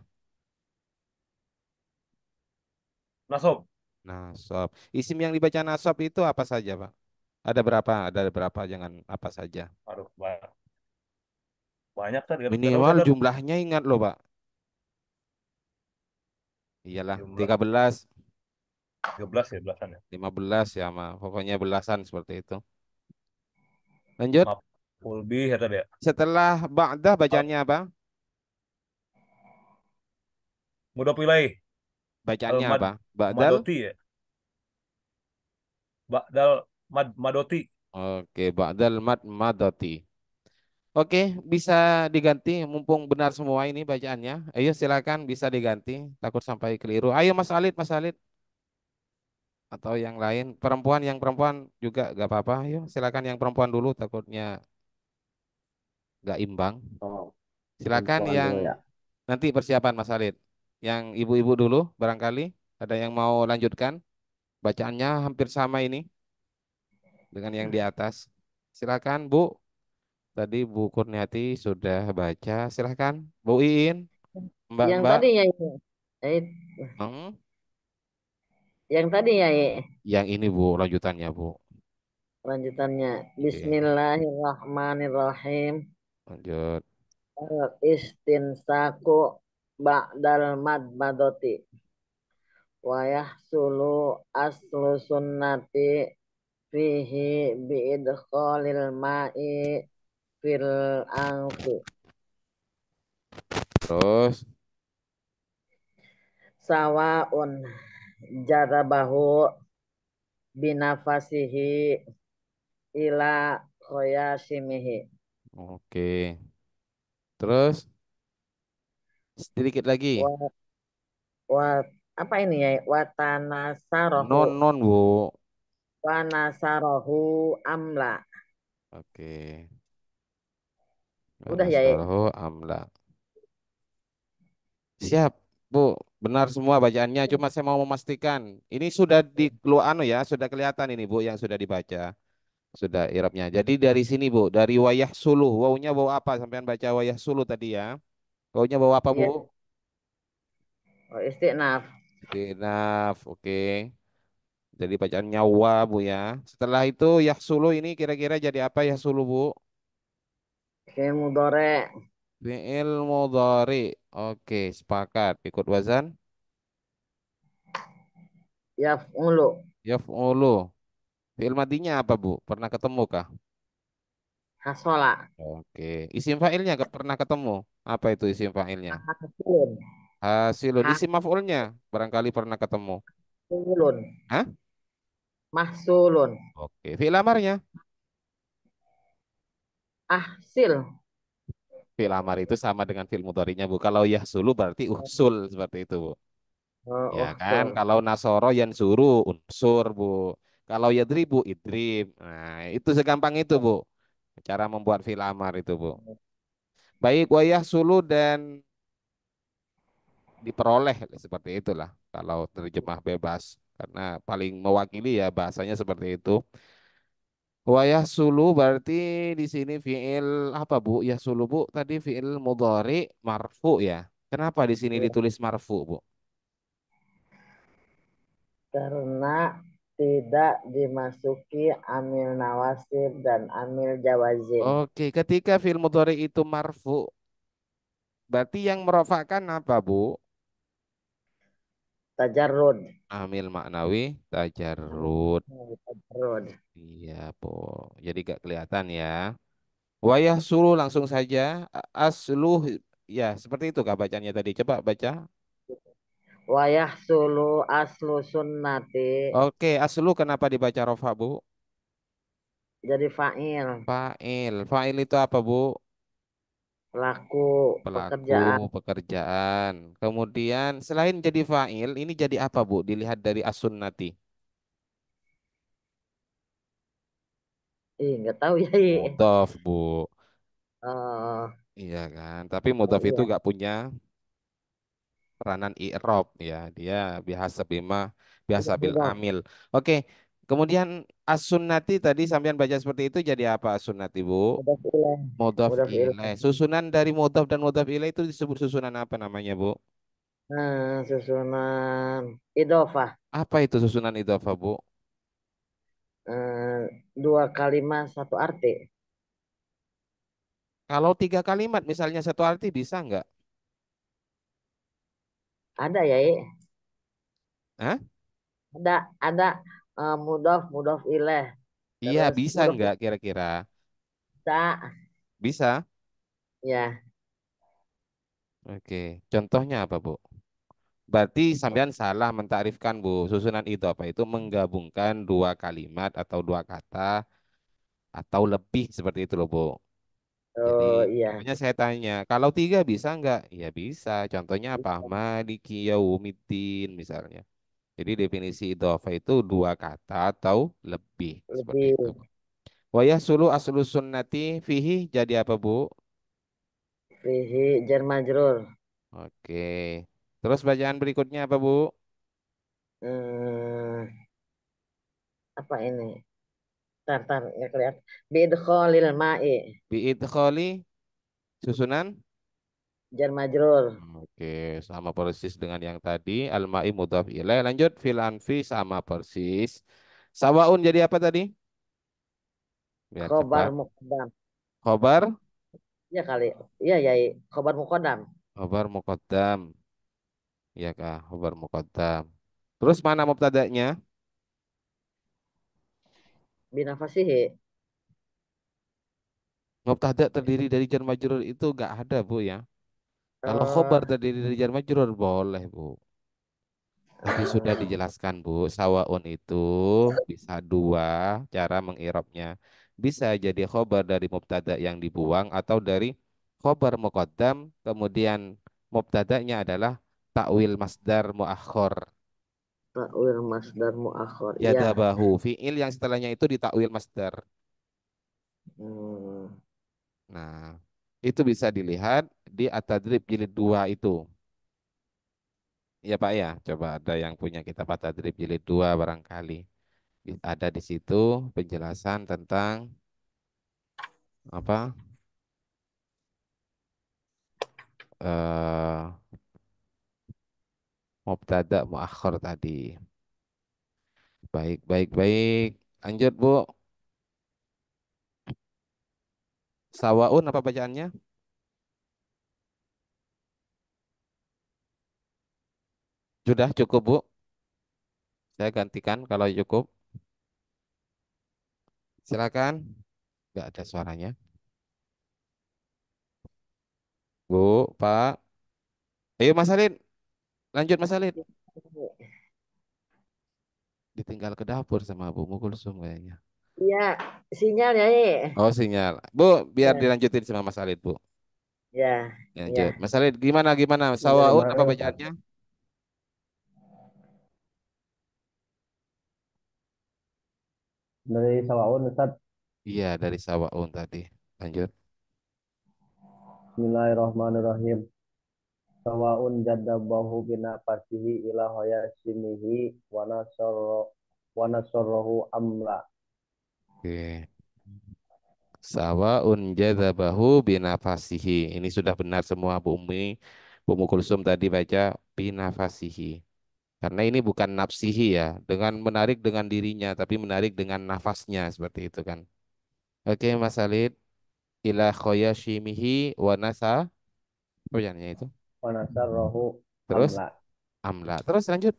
Nasob. Nasob. Isim yang dibaca nasob itu apa saja, Pak? Ada berapa? Ada berapa? Jangan apa saja. Aduh, banyak. Banyak kan. Minimal jumlahnya ingat loh, Pak. Iyalah, 13. 13 ya belasan ya. 15 ya, Ma. Pokoknya belasan seperti itu. Lanjut. Fulbi ya tadi ya. Setelah ba'dah bacanya apa? Mudah pilih. Bacanya apa? Ba'dal madoti ya. Ba'dal mad madoti. Oke, ba'dal mad madoti. Oke, bisa diganti mumpung benar semua ini bacaannya. Ayo silakan bisa diganti, takut sampai keliru. Ayo Mas Alit, Mas Alit. Atau yang lain, perempuan yang perempuan juga gak apa-apa. Ayo silakan yang perempuan dulu takutnya gak imbang. Oh, silakan yang ya. nanti persiapan Mas Alit. Yang ibu-ibu dulu barangkali ada yang mau lanjutkan. Bacaannya hampir sama ini dengan yang di atas. Silakan Bu, Tadi Bu Kurniati sudah baca. Silahkan Bu Iin. Mbak, yang Mbak. tadi ya itu. Eh, hmm? Yang tadi ya, ya. Yang ini Bu lanjutannya Bu. Lanjutannya Bismillahirrahmanirrahim. Lanjut. Istinsaku ba'dal badoti. wayah sulu aslu sunnati fihi biidkholil ma'i fil angfi. Terus sawaun jarabahu binafasihi ila khoyasimihi. Oke. Terus sedikit lagi. wat wa apa ini ya? Watanasarohu. Non non bu. Wanasarohu amla. Oke. Udah ya. ya. amla. Siap, Bu. Benar semua bacaannya. Cuma saya mau memastikan. Ini sudah di anu ya, sudah kelihatan ini Bu yang sudah dibaca. Sudah irapnya. Jadi dari sini Bu, dari wayah suluh. Wawunya bawa apa? Sampaian baca wayah suluh tadi ya. Wawunya bawa apa Bu? Ya. Oh, istinaf. Istinaf, oke. Okay. Jadi bacaannya nyawa Bu ya. Setelah itu suluh ini kira-kira jadi apa suluh, Bu? Fi'il mudhari. Fi'il mudhari. Oke, sepakat. Ikut wazan. Yaf'ulu. Yaf'ulu. Fi'il madinya apa, Bu? Pernah ketemu kah? Hasola. Oke. Isim fa'ilnya pernah ketemu? Apa itu isim fa'ilnya? Hasilun. Hasilun. Isim maf'ulnya barangkali pernah ketemu. Hasilun. Hah? Mahsulun. Oke. Fi'il amarnya? ahsil. Fil amar itu sama dengan fil Bu. Kalau ya sulu berarti usul seperti itu Bu. Oh, ya kan? Kalau nasoro yang suruh unsur Bu. Kalau ya yadribu idrib. Nah, itu segampang itu Bu. Cara membuat fil amar itu Bu. Baik wayah sulu dan diperoleh seperti itulah kalau terjemah bebas karena paling mewakili ya bahasanya seperti itu. Wayah sulu berarti di sini fiil apa Bu? Ya sulu Bu tadi fiil mudhari marfu ya. Kenapa di sini ya. ditulis marfu Bu? Karena tidak dimasuki amil nawasib dan amil jawazim. Oke, ketika fiil mudhari itu marfu berarti yang merofakkan apa Bu? tajarrud. Amil maknawi tajarrud. Oh, tajarrud. Iya, Po. Jadi gak kelihatan ya. Wayah sulu langsung saja asluh ya seperti itu kak bacanya tadi. Coba baca. Wayah sulu aslu sunnati. Oke, aslu kenapa dibaca rofa bu? Jadi fa'il. Fa'il. Fa'il itu apa bu? pelaku, pelaku pekerjaan. pekerjaan. Kemudian selain jadi fa'il, ini jadi apa, Bu? Dilihat dari as-sunnati. nggak tahu ya. Mudhof, Bu. Uh, iya kan? Tapi motov itu iya. nggak punya peranan i'rab ya. Dia biasa bima biasa iya, bil amil. Oke, Kemudian as tadi sampean baca seperti itu jadi apa as-sunnati Bu? Mudhaf ilaih. Susunan dari mudhaf dan mudhaf ilaih itu disebut susunan apa namanya Bu? Hmm, susunan idofah. Apa itu susunan idofah Bu? Eh, dua kalimat satu arti. Kalau tiga kalimat misalnya satu arti bisa nggak? Ada ya, Hah? Ada, ada uh, ah, mudaf mudaf ileh. Iya, Terus bisa mudaf, enggak kira-kira? Bisa. Bisa? Ya. Oke, contohnya apa, Bu? Berarti sampean salah mentarifkan, Bu. Susunan itu apa? Itu menggabungkan dua kalimat atau dua kata atau lebih seperti itu loh, Bu. Oh Jadi, iya. Makanya saya tanya, kalau tiga bisa nggak? Ya bisa. Contohnya apa? Maliki yaumiddin misalnya. Jadi definisi idofa itu dua kata atau lebih, seperti itu. Wayah sulu aslu sunnati fihi jadi apa bu? Fihi jermajrur. Oke. Terus bacaan berikutnya apa bu? Hmm, apa ini? Tar tar nggak kelihatan. Bidholil ma'i. Biidkholi susunan? Jar majrur. Oke, sama persis dengan yang tadi. Al-ma'i mudhaf ilai. Lanjut fil anfi sama persis. Sawaun jadi apa tadi? Biar ya, khobar mukodam. Khobar? Iya kali. Iya, ya. ya. Khobar mukodam. Khobar mukodam. Iya kak, khobar mukodam. Terus mana mubtada'nya? Binafasihi. Mubtada terdiri dari jar majrur itu gak ada, Bu ya. Kalau khobar eh, terdiri dari jar majrur boleh, Bu. Tapi sudah dijelaskan, Bu. Sawaun itu bisa dua cara mengirapnya. Bisa jadi khobar dari mubtada yang dibuang atau dari khobar muqaddam kemudian mubtada'nya adalah takwil masdar muakhor takwil masdar muakhor. Ya, ada tabahu fiil yang setelahnya itu ditakwil masdar. Hmm. Nah, itu bisa dilihat di atadrib jilid 2 itu. Ya Pak ya, coba ada yang punya kitab atadrib jilid 2 barangkali. Ada di situ penjelasan tentang apa? Eh mubtada muakhir tadi. Baik, baik, baik. Lanjut, Bu. Sawaun apa bacaannya? Sudah cukup, Bu. Saya gantikan kalau cukup. Silakan. Enggak ada suaranya. Bu, Pak. Ayo Mas Alin. Lanjut Mas Alin. Ditinggal ke dapur sama Bu Mukul Kulsum Iya, sinyal ya. Oh, sinyal. Bu, biar ya. dilanjutin sama Mas Alit, Bu. Iya. Ya, ya. ya. Mas Alit, gimana gimana? Iya, Sawaun ya, apa bacaannya? Dari Sawaun, Ustaz. Iya, dari Sawaun tadi. Lanjut. Bismillahirrahmanirrahim. Sawaun kina pasihi ilahoya hayasimihi wanasoro wanasorohu amla Oke. Sawa unjadabahu binafasihi. Ini sudah benar semua Bu Umi. Bu Mukulsum tadi baca binafasihi. Karena ini bukan nafsihi ya. Dengan menarik dengan dirinya, tapi menarik dengan nafasnya. Seperti itu kan. Oke Mas Alid. Ila khoyashimihi wanasa. Pujannya itu. Wanasa rohu Terus? Amla. Terus lanjut.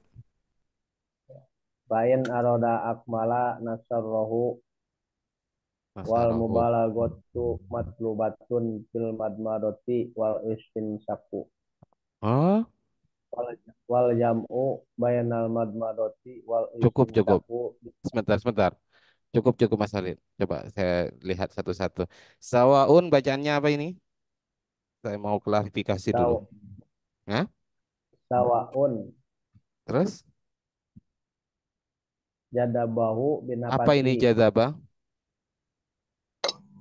Bayan aroda akmala rohu wal gotu matlubatun fil madmadati wal istin sapu huh? wal, wal jam'u bayanal madmadati wal cukup cukup sebentar sebentar cukup cukup Mas Halid coba saya lihat satu-satu sawaun bacaannya apa ini saya mau klarifikasi Saw. dulu Hah? sawaun terus jadabahu binapati apa ini jadabah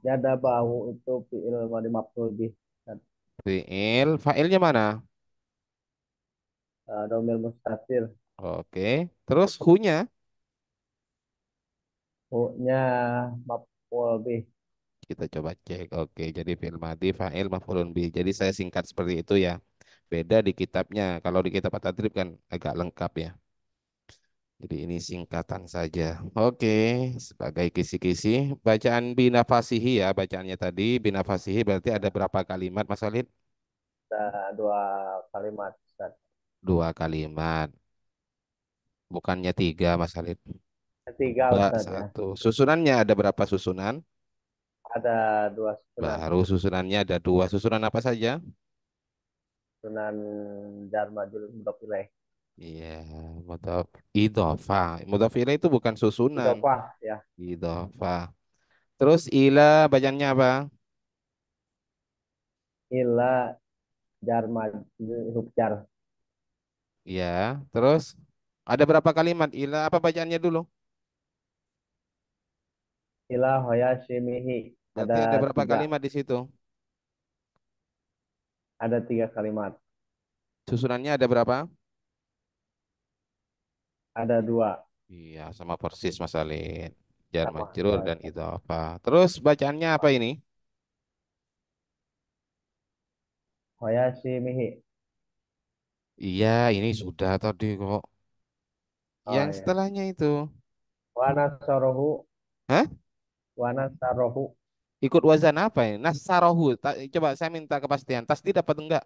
Jada bau itu fiil madi maf'ul bih. Fiil, fa'ilnya mana? Uh, eh, domil mustatir. Oke, terus hunya? Hunya maf'ul bih. Kita coba cek. Oke, jadi fiil madi, fa'il maf'ul bih. Jadi saya singkat seperti itu ya. Beda di kitabnya. Kalau di kitab at kan agak lengkap ya. Jadi ini singkatan saja. Oke, sebagai kisi-kisi. Bacaan bina fasihi ya, bacaannya tadi. bina fasihi berarti ada berapa kalimat, Mas Walid? Dua kalimat. Dua kalimat. Bukannya tiga, Mas Alit? Tiga, Ustaz. Ya. Satu. Ya. Susunannya ada berapa susunan? Ada dua susunan. Baru susunannya ada dua. Susunan apa saja? Susunan Dharma Julus Iya, mudhof idhofah. Mudhof ilaih itu bukan susunan. Idhofah, ya. Idhofah. Terus ila bacanya apa? Ila jarma hukjar. Iya, terus ada berapa kalimat ila apa bacaannya dulu? Ila hoyashimihi. Ada, ada berapa tiga. kalimat di situ? Ada tiga kalimat. Susunannya ada berapa? Ada dua. Iya, sama persis Mas Alin. Jar majrur dan apa Terus bacaannya apa ini? Hoyashi oh mihi. Iya, ini sudah tadi kok. Oh, Yang iya. setelahnya itu. Sarohu? Hah? Sarohu? Ikut wazan apa ini? Nasarohu. coba saya minta kepastian. Tasdi dapat enggak?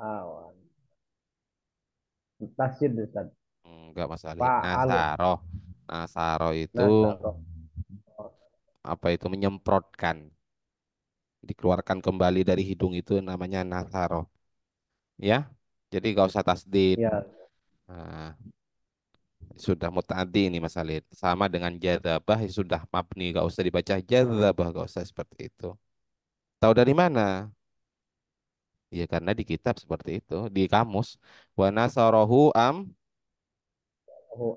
Ah, Tasir Ustaz. Enggak hmm, masalah. Pak Nasaro. Nasaro itu nah, apa itu menyemprotkan. Dikeluarkan kembali dari hidung itu namanya Nasaro. Ya. Jadi gak usah tasdid. Ya. Nah, sudah mutadi ini Mas Alid. Sama dengan jadabah ya sudah mabni, gak usah dibaca jadabah gak usah seperti itu. Tahu dari mana? Ya karena di kitab seperti itu, di kamus. Wa nasarahu am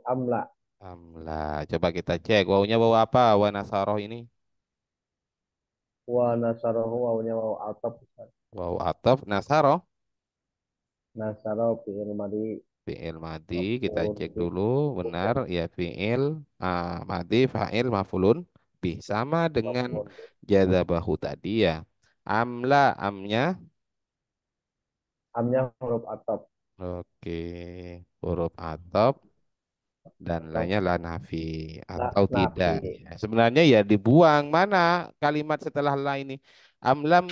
amla. Amla. Coba kita cek wawunya bawa apa? Wa nasaroh ini. Wa nasarohu wawunya wa atab. Wa atab nasaroh. Nasaroh fi'il madi. Fi'il madi kita cek dulu benar ya fi'il uh, madi fa'il mafulun bi sama dengan jadabahu tadi ya. Amla amnya Amnya huruf atop. Oke, huruf atop dan lainnya la nafi atau la, tidak. Nafi. Sebenarnya ya dibuang mana kalimat setelah la ini. Amlam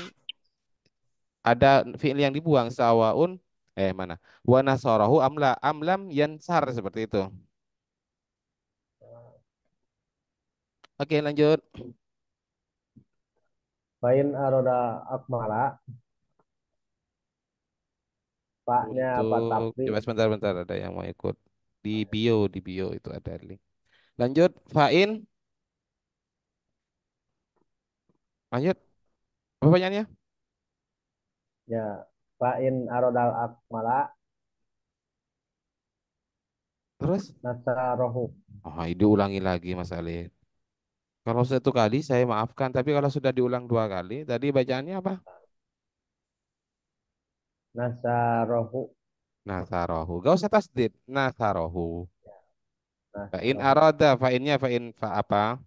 ada fiil yang dibuang sawaun eh mana? Wa nasarahu amla amlam yansar seperti itu. Oke, lanjut. Bain aroda akmala Paknya Pak Untuk coba sebentar bentar ada yang mau ikut. Di bio, di bio itu ada link. Lanjut, Fain. Lanjut. Apa pertanyaannya? Ya, Fain Arodal Akmala. Terus? Nasarohu. Oh, ah, itu ulangi lagi Mas Ali. Kalau satu kali saya maafkan, tapi kalau sudah diulang dua kali, tadi bacaannya apa? Nasarohu. Nasarohu. Gak usah tasdid. Nasarohu. Nah, fa'in aroda, fa'innya fa'in fa apa?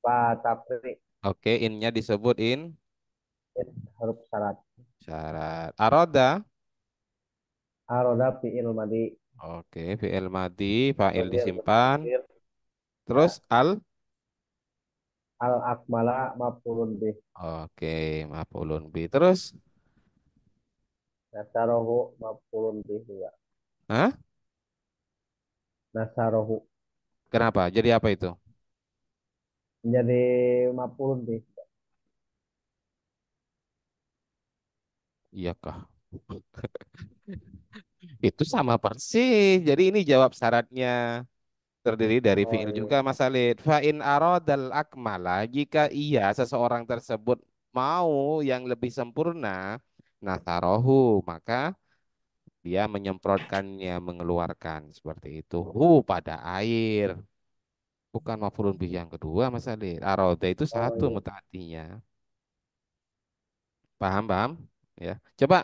Fa tafri. Oke, okay, innya disebut in? in huruf syarat. Syarat. Aroda? Aroda fi'il madi. Oke, okay, fi'il madi, fa'il disimpan. Terus ya. al? Al akmala pulun b. Oke, okay, pulun b. Terus? Nasarohu mafulun bihi ya. Hah? Nasarohu. Kenapa? Jadi apa itu? Menjadi mafulun bihi. Ya. Iya kah? itu sama persis. Jadi ini jawab syaratnya terdiri dari oh, fiil iya. juga Mas Alid. Fa'in aradal akmala jika iya seseorang tersebut mau yang lebih sempurna nasarohu maka dia menyemprotkannya mengeluarkan seperti itu hu pada air bukan mafulun bih yang kedua Mas Ali aroda itu oh, satu oh, iya. mutatinya paham paham ya coba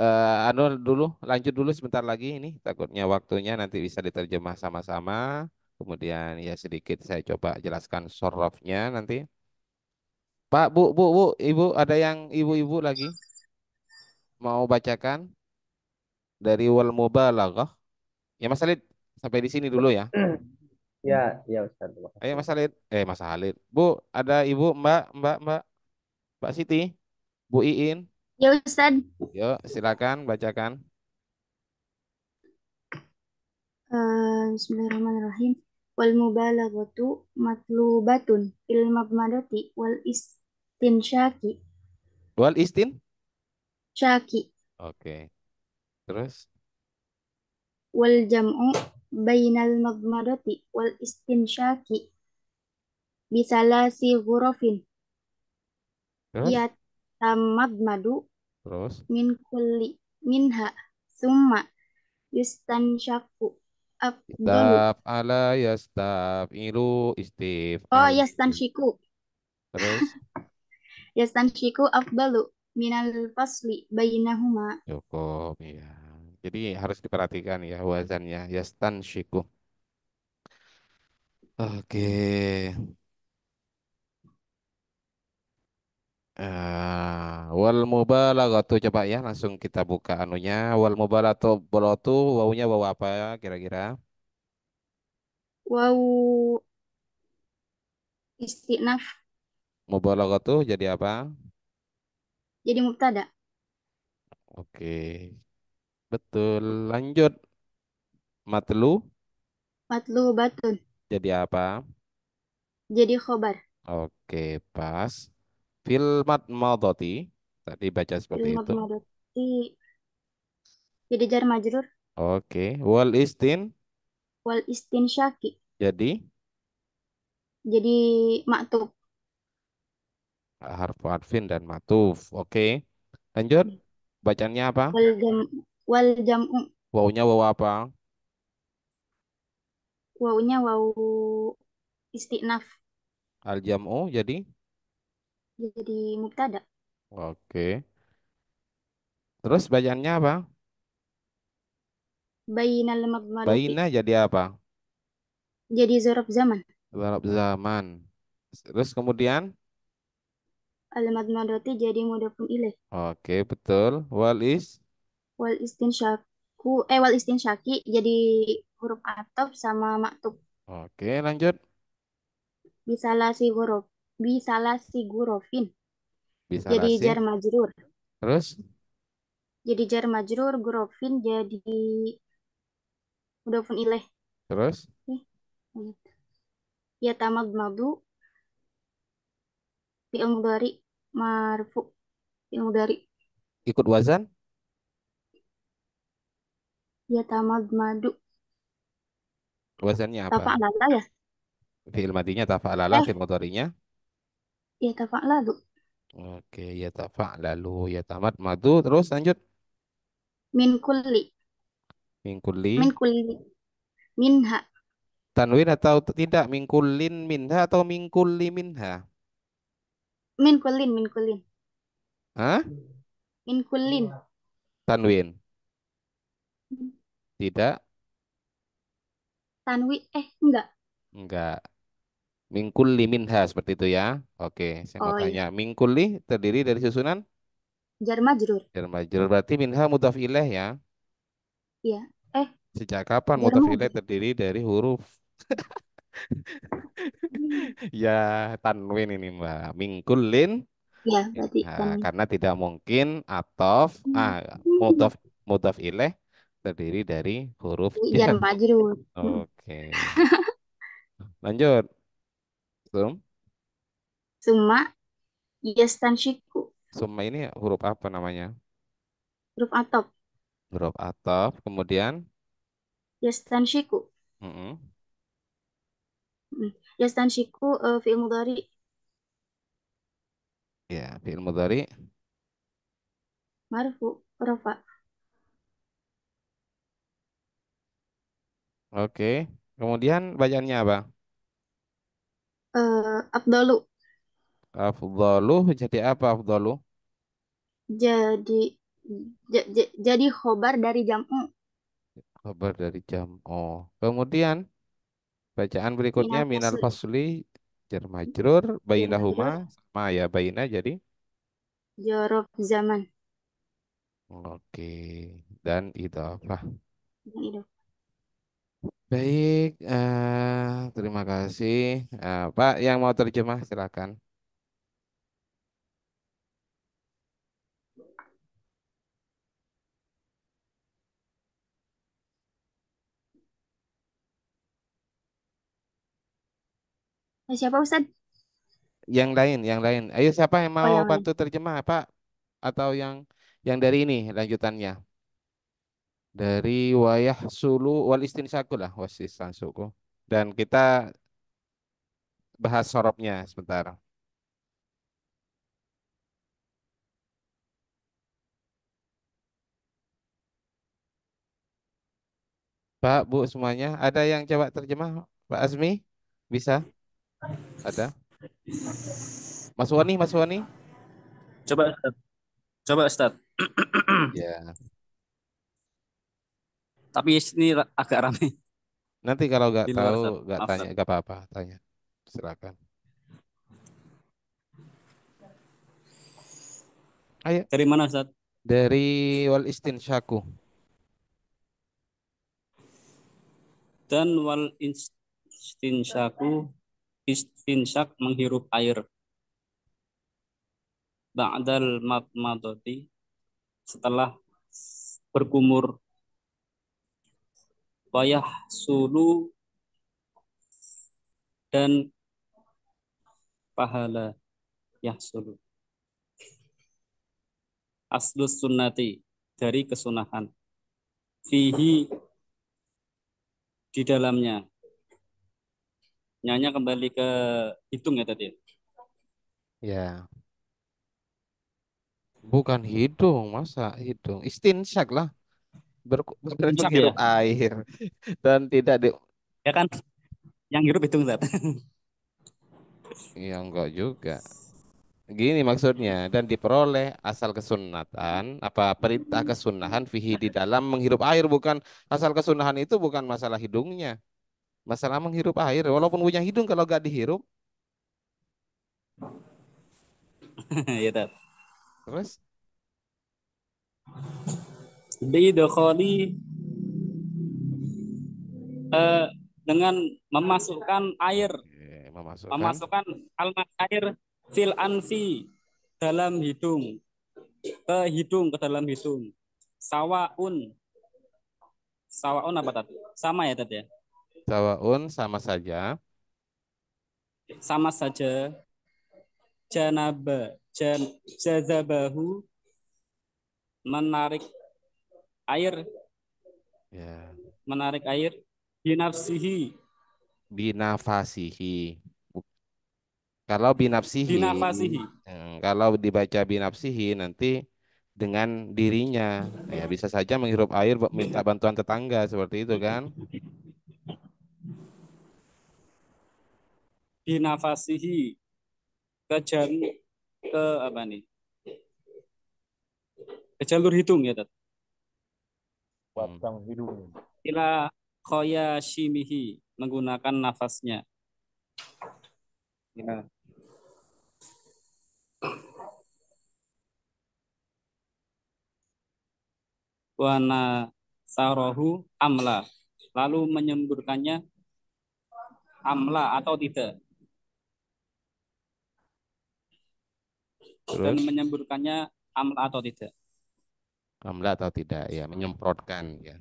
uh, anu dulu lanjut dulu sebentar lagi ini takutnya waktunya nanti bisa diterjemah sama-sama kemudian ya sedikit saya coba jelaskan sorofnya nanti Pak, Bu, Bu, Bu, Ibu, ada yang ibu-ibu lagi mau bacakan dari wal mubalaghah. Ya Mas Halid, sampai di sini dulu ya. Ya, ya Ustaz. Ayo Mas Halid. Eh Mas Halid. Bu, ada Ibu, Mbak, Mbak, Mbak. Mbak Siti, Bu Iin. Ya Ustaz. Yuk, silakan bacakan. Uh, Bismillahirrahmanirrahim. Wal mubalaghatu matlubatun fil mabmadati wal is Tin shaki Wal istin? shaki Oke. Okay. Terus? Wal jam'u bainal madmadati wal istin shaki Bisalah si hurufin. Ya madu. Terus? Min kulli minha summa syaku. Istab ala yastab ilu istif. Oh syiku. Terus? yastansyiku afbalu minal fasli bayinahuma. Cukup, ya. Jadi harus diperhatikan ya wazannya yastansyiku. Oke. Uh, wal mubalaghatu coba ya langsung kita buka anunya wal mubalatu bolatu wawunya wau apa ya kira-kira Wau istinaf tuh jadi apa? Jadi mubtada. Oke. Betul. Lanjut. Matlu. Matlu batun. Jadi apa? Jadi khobar. Oke, pas. Filmat madoti. Tadi baca seperti Filmat itu. Madoti. Jadi jar majrur. Oke. Wal istin. Wal istin syaki. Jadi? Jadi maktub harfu arfin dan matuf. Oke. Okay. Lanjut. Hmm. bacanya apa? Wal jam wal jam'u. Wawunya waw apa? Wawunya waw istinaf. Al jam'u jadi jadi mubtada. Oke. Okay. Terus bacanya apa? lemak madmadati. Bayina jadi apa? Jadi zorob zaman. Zorob zaman. Terus kemudian? Kalimat madoti jadi mudafun ilaih. Oke, betul. Wal is? Wal istinsyaku. Eh, wal istinsyaki jadi huruf atop sama maktub. Oke, lanjut. Bisalah si huruf. Bisalah si gurofin. Bisa jadi lasi. jar majrur. Terus? Jadi jar majrur, gurofin jadi mudafun ilaih. Terus? Ya tamad madu. Fi'il mudhari marfu ilmu dari ikut wazan ya tamad madu wazannya apa tafa'lala ya fi'il madinya tafa'lala eh. fi'il mudhari'nya ya tafa'lalu oke ya tafa'lalu ya tamad madu terus lanjut min kulli min kulli min kulli minha tanwin atau tidak min kullin minha atau min kulli minha Min kulin, min kulin. Hah? Min kulin. Tanwin. Tidak. Tanwi, eh enggak. Enggak. Mingkulli minha seperti itu ya. Oke, saya oh, tanya. Iya. terdiri dari susunan? Jar jurur. Jar jurur berarti minha mudhaf ilaih ya. Iya. Eh, sejak kapan mudhaf ilaih terdiri dari huruf? ya tanwin ini Mbak. Mingkulin. Ya, berarti nah, karena tidak mungkin atof hmm. ah mudhof mudhof ileh terdiri dari huruf iya, jar majrur. Hmm. Oke. Lanjut. Sum. Suma yastanshiku. Suma ini huruf apa namanya? Huruf atop. Huruf atop. Kemudian? Yastanshiku. Mm -hmm yastanshiku uh, eh, fi'il dari Ya, fi'il dari Marfu, rafa. Oke. Kemudian bacaannya apa? Uh, eh, afdalu. Afdalu jadi apa afdalu? Jadi jadi khobar dari jam'u. Khobar dari jam'u. Oh. Kemudian Bacaan berikutnya iya, Minal al fasli jar majrur bainahuma iya, sama ya baina jadi jorob zaman. Oke, dan apa Baik, uh, terima kasih. Uh, Pak yang mau terjemah silakan. Nah, siapa Ustaz? Yang lain, yang lain. Ayo siapa yang oh, mau oh, bantu lain. terjemah, Pak? Atau yang yang dari ini lanjutannya. Dari wayah sulu wal istinsaku lah, wasistansuku Dan kita bahas sorobnya sebentar. Pak, Bu semuanya, ada yang coba terjemah? Pak Azmi, bisa? Ada. Mas Wani, Mas Wani. Coba Coba Ustaz. ya. Tapi ini agak ramai. Nanti kalau nggak tahu nggak tanya nggak apa-apa, tanya. Silakan. Ayo. Dari mana Ustaz? Dari wal istinsyaku. Dan wal istinsyaku istinsak menghirup air ba'dal matmadati setelah berkumur wayah sulu dan pahala sulu aslus sunnati dari kesunahan fihi di dalamnya Nyanya kembali ke hidung ya tadi. Ya. Bukan hidung, masa hidung? Istinsak lah. Ber berhirup ya? air dan tidak di Ya kan yang hidup hidung zat. Iya enggak juga. Gini maksudnya dan diperoleh asal kesunatan apa perintah kesunahan fihi di dalam menghirup air bukan asal kesunahan itu bukan masalah hidungnya. Masalah menghirup air, walaupun punya hidung kalau gak dihirup. Iya, tak Terus? Bidokholi eh, dengan memasukkan air. Memasukkan, memasukkan almas air fil anfi dalam hidung ke hidung ke dalam hidung sawaun sawaun apa tadi sama ya tadi ya Sawaun sama saja. Sama saja. Janaba, jan, jazabahu menarik air. Ya. Menarik air. Binafsihi. Binafasihi. Kalau binafsihi, binafasihi. Hmm, kalau dibaca binafsihi nanti dengan dirinya, ya bisa saja menghirup air minta bantuan tetangga seperti itu kan? binafasihi ke jam ke apa nih? Ke jalur hidung ya, tet Batang hmm. hidung. Ila shimihi menggunakan nafasnya. Ya. Wana sarohu amla. Lalu menyemburkannya amla atau tidak. Terus? dan menyemburkannya amla atau tidak. Amla atau tidak ya, menyemprotkan ya.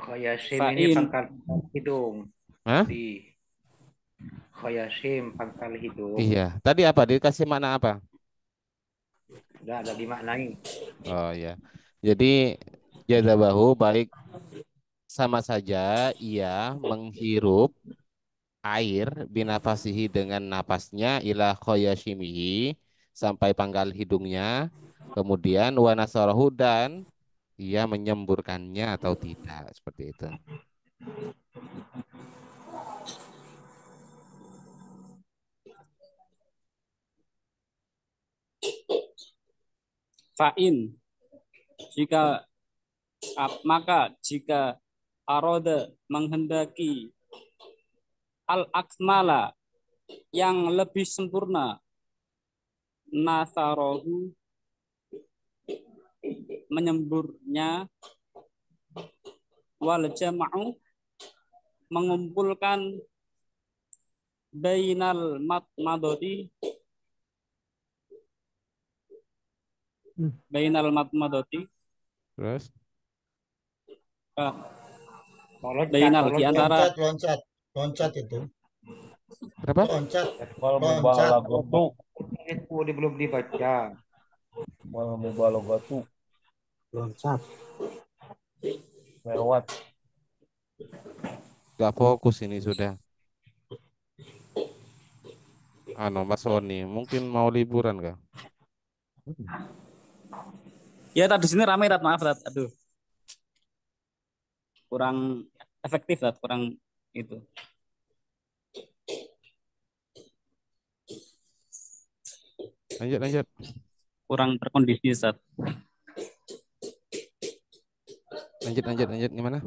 Khayasim ini pangkal hidung. Hah? Di khoyasim pangkal hidung. Iya. Tadi apa? Dikasih makna apa? Enggak ada dimaknai. Oh ya. Jadi jadabahu baik sama saja ia menghirup air binafasihi dengan napasnya ila khoyashimihi sampai pangkal hidungnya kemudian wanasarahu dan ia menyemburkannya atau tidak seperti itu fa'in jika maka jika aroda menghendaki al-akmala yang lebih sempurna nasarohu menyemburnya wal jama'u mengumpulkan bainal matmadoti hmm. bainal matmadoti terus uh, Loncat, Dainal, loncat, di antara loncat, loncat, loncat itu. Berapa? Loncat. Kalau loncat. Itu belum dibaca. Kalau mubalogatu. Loncat. lewat. Gak fokus ini sudah. Ano, Mas Sony, mungkin mau liburan kah? Ya, tadi sini ramai, Maaf, Rat. Aduh kurang efektif lah kurang itu lanjut lanjut kurang terkondisi saat lanjut lanjut lanjut gimana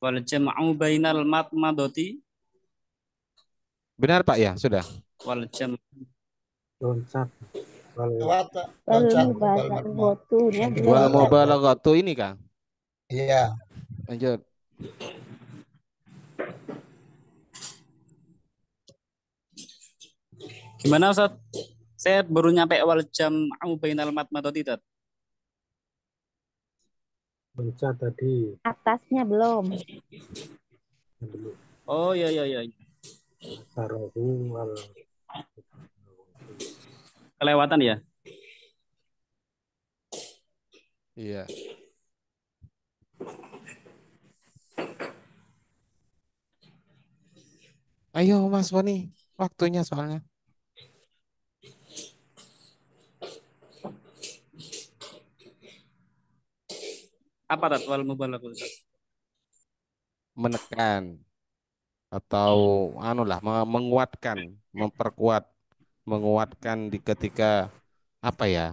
wal jam'u bainal matmadoti benar Pak ya sudah wal jam'u Wal mubalaghatu ya. ini Kang. Iya. Lanjut. Gimana Ustaz? Saya baru nyampe awal jam au bainal matma tadi, Tat. Baca tadi. Atasnya belum. Belum. Oh iya iya iya. Taruhu wal kelewatan ya. Iya. Ayo Mas Boni, waktunya soalnya. Apa tatwal mubalagh? Menekan atau anu lah menguatkan, memperkuat menguatkan di ketika apa ya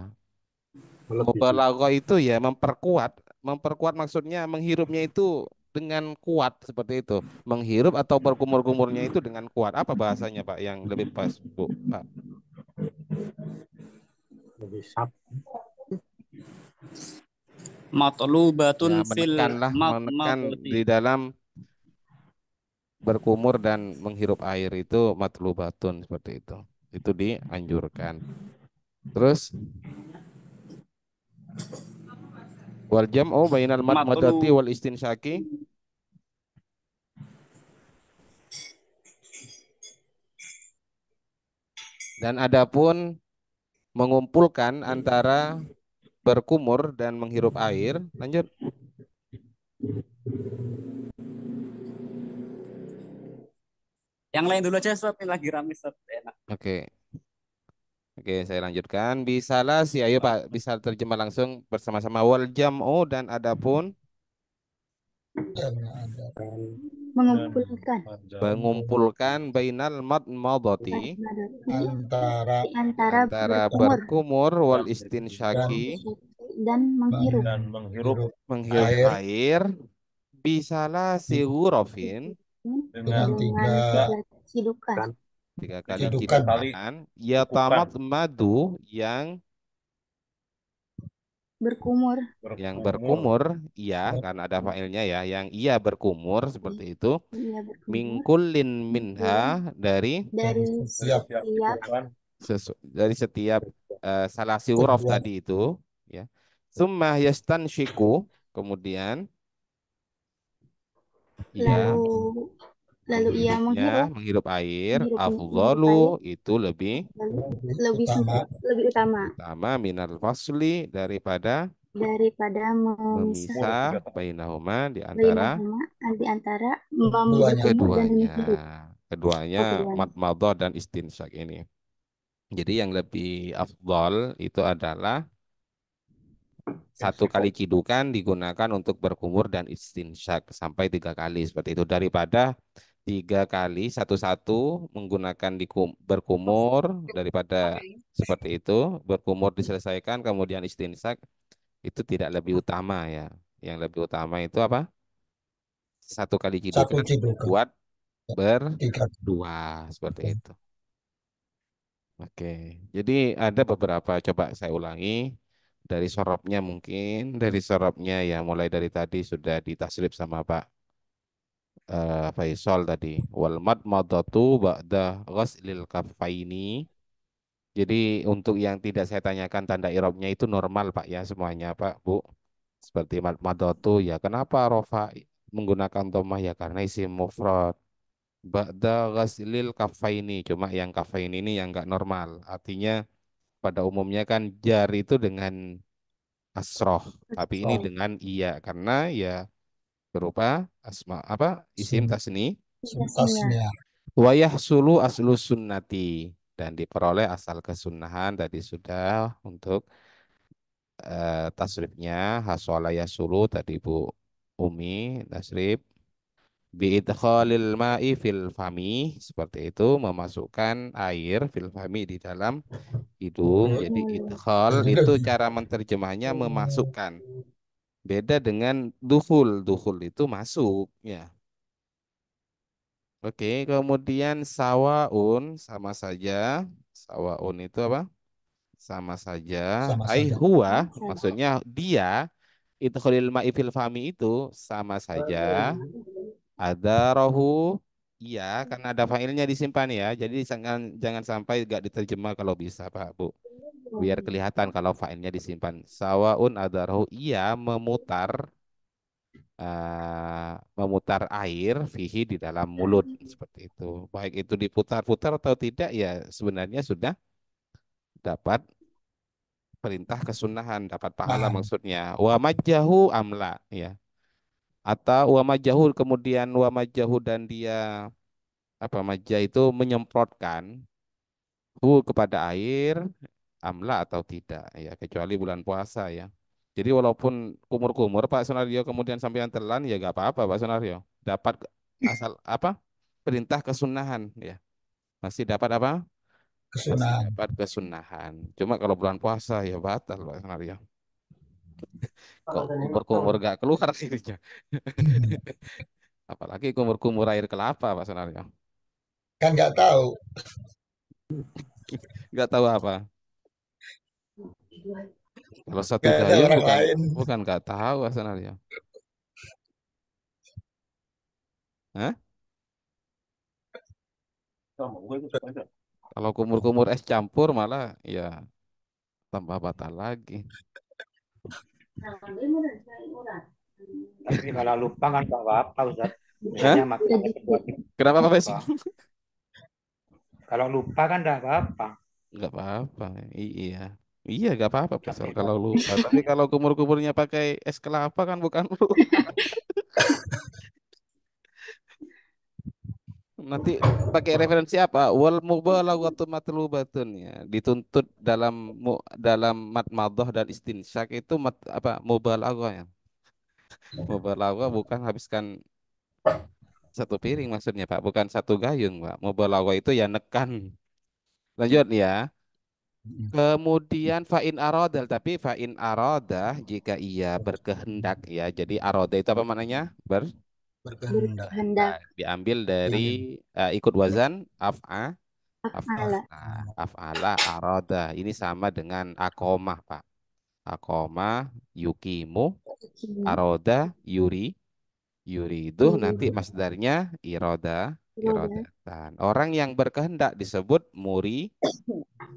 mubalago itu ya memperkuat memperkuat maksudnya menghirupnya itu dengan kuat seperti itu menghirup atau berkumur-kumurnya itu dengan kuat apa bahasanya pak yang lebih pas bu pak lebih sap matlubatun ya, fil menekan di dalam berkumur dan menghirup air itu matlubatun seperti itu itu dianjurkan. Terus wal jam'u bainal madmadati wal istinsyaki dan adapun mengumpulkan antara berkumur dan menghirup air lanjut Yang lain dulu aja, Ustaz. Ini lagi rame, Ustaz. Enak. Oke. Okay. Oke, saya lanjutkan. Bisa lah sih, ayo Pak, bisa terjemah langsung bersama-sama wal jam'u dan adapun mengumpulkan mengumpulkan bainal madmadati antara antara, antara berkumur, berkumur wal istinsyaki dan menghirup dan menghirup menghirup air, air bisalah si hurufin dengan, tiga kehidupan kan? tiga kali kehidupan ya tamat madu yang berkumur yang berkumur iya karena ada failnya ya yang ia berkumur seperti itu iya, mingkulin minha iya. dari dari setiap, sesu, dari setiap uh, salah si huruf tadi itu ya summa yastanshiku kemudian iya. Lalu ya Lalu ia ya, menghirup, menghirup air, afdhalu itu lebih lebih utama. lebih utama. Utama minal fasli daripada daripada memisah bainahuma di antara eh, di antara keduanya keduanya, keduanya oh, dan istinsak ini. Jadi yang lebih afdol itu adalah satu kali kidukan digunakan untuk berkumur dan istinsyak sampai tiga kali seperti itu daripada tiga kali satu-satu menggunakan berkumur daripada okay. seperti itu berkumur diselesaikan kemudian istinsak itu tidak lebih utama ya yang lebih utama itu apa satu kali kita satu buat berdua seperti itu oke jadi ada beberapa coba saya ulangi dari sorobnya mungkin dari sorobnya ya mulai dari tadi sudah ditaslip sama Pak uh, eh, Faisal ya, tadi wal madmadatu ba'da ghaslil kafaini jadi untuk yang tidak saya tanyakan tanda irobnya itu normal Pak ya semuanya Pak Bu seperti madmadatu ya kenapa rofa menggunakan domah ya karena isi mufrad ba'da ghaslil kafaini cuma yang kafaini ini yang enggak normal artinya pada umumnya kan jar itu dengan asroh tapi ini oh. dengan iya karena ya berupa asma apa isim tasni ya. wayah sulu aslu sunnati dan diperoleh asal kesunahan tadi sudah untuk uh, tasrifnya hasola sulu tadi Bu Umi tasrif biidkhalil ma'i fil fami seperti itu memasukkan air fil fami di dalam hidung jadi idkhal itu cara menterjemahnya memasukkan Beda dengan duhul. Duhul itu masuk. ya. Oke, kemudian sawaun sama saja. Sawaun itu apa? Sama saja. aihua Ai maksudnya dia itu khalil ma'ifil fami itu sama saja. Ada rohu, iya karena ada failnya disimpan ya. Jadi jangan jangan sampai gak diterjemah kalau bisa Pak Bu biar hmm. kelihatan kalau failnya disimpan. Sawaun adarhu ia memutar uh, memutar air fihi di dalam mulut hmm. seperti itu. Baik itu diputar-putar atau tidak ya sebenarnya sudah dapat perintah kesunahan, dapat pahala Paham. maksudnya. Wa majahu amla ya. Atau wa majahu kemudian wa majahu dan dia apa majah itu menyemprotkan hu kepada air amla atau tidak ya kecuali bulan puasa ya. Jadi walaupun kumur-kumur Pak Sunario kemudian sampai telan ya gak apa-apa Pak Sunario. Dapat asal apa? Perintah kesunahan ya. Masih dapat apa? Kesunahan. Masih dapat kesunahan. Cuma kalau bulan puasa ya batal Pak Sunario. Kok kumur-kumur gak keluar akhirnya. Apalagi kumur-kumur air kelapa Pak Sunario. Kan gak tahu. gak tahu apa? Kalau satu gaya, gaya bukan, lain. bukan gak tahu Hasan Alyam. Hah? Kalau kumur-kumur es campur malah ya tambah batal lagi. Tapi kan kalau lupa kan gak apa-apa Ustaz. Kenapa Pak Fes? Kalau lupa kan gak apa-apa. Gak apa-apa, iya. Iya, gak apa-apa Faisal kalau lu, Tapi kalau kumur-kumurnya pakai es kelapa kan bukan lu. Nanti pakai referensi apa? Wal matlu batun ya. Dituntut dalam dalam mat madoh dan istinsyak itu mat, apa mubalah ya. Mubalah bukan habiskan satu piring maksudnya Pak, bukan satu gayung Pak. Mubalah itu ya nekan. Lanjut ya. Kemudian fa'in aroda, tapi fa'in aroda jika ia berkehendak ya. Jadi aroda itu apa maknanya? Ber berkehendak. Nah, diambil dari ya. uh, ikut wazan ya. af'a af'ala. Nah, af'ala aroda. Ini sama dengan akomah, Pak. Akoma yukimu aroda yuri yuri itu nanti masdarnya iroda Iya. irodatan. Orang yang berkehendak disebut muri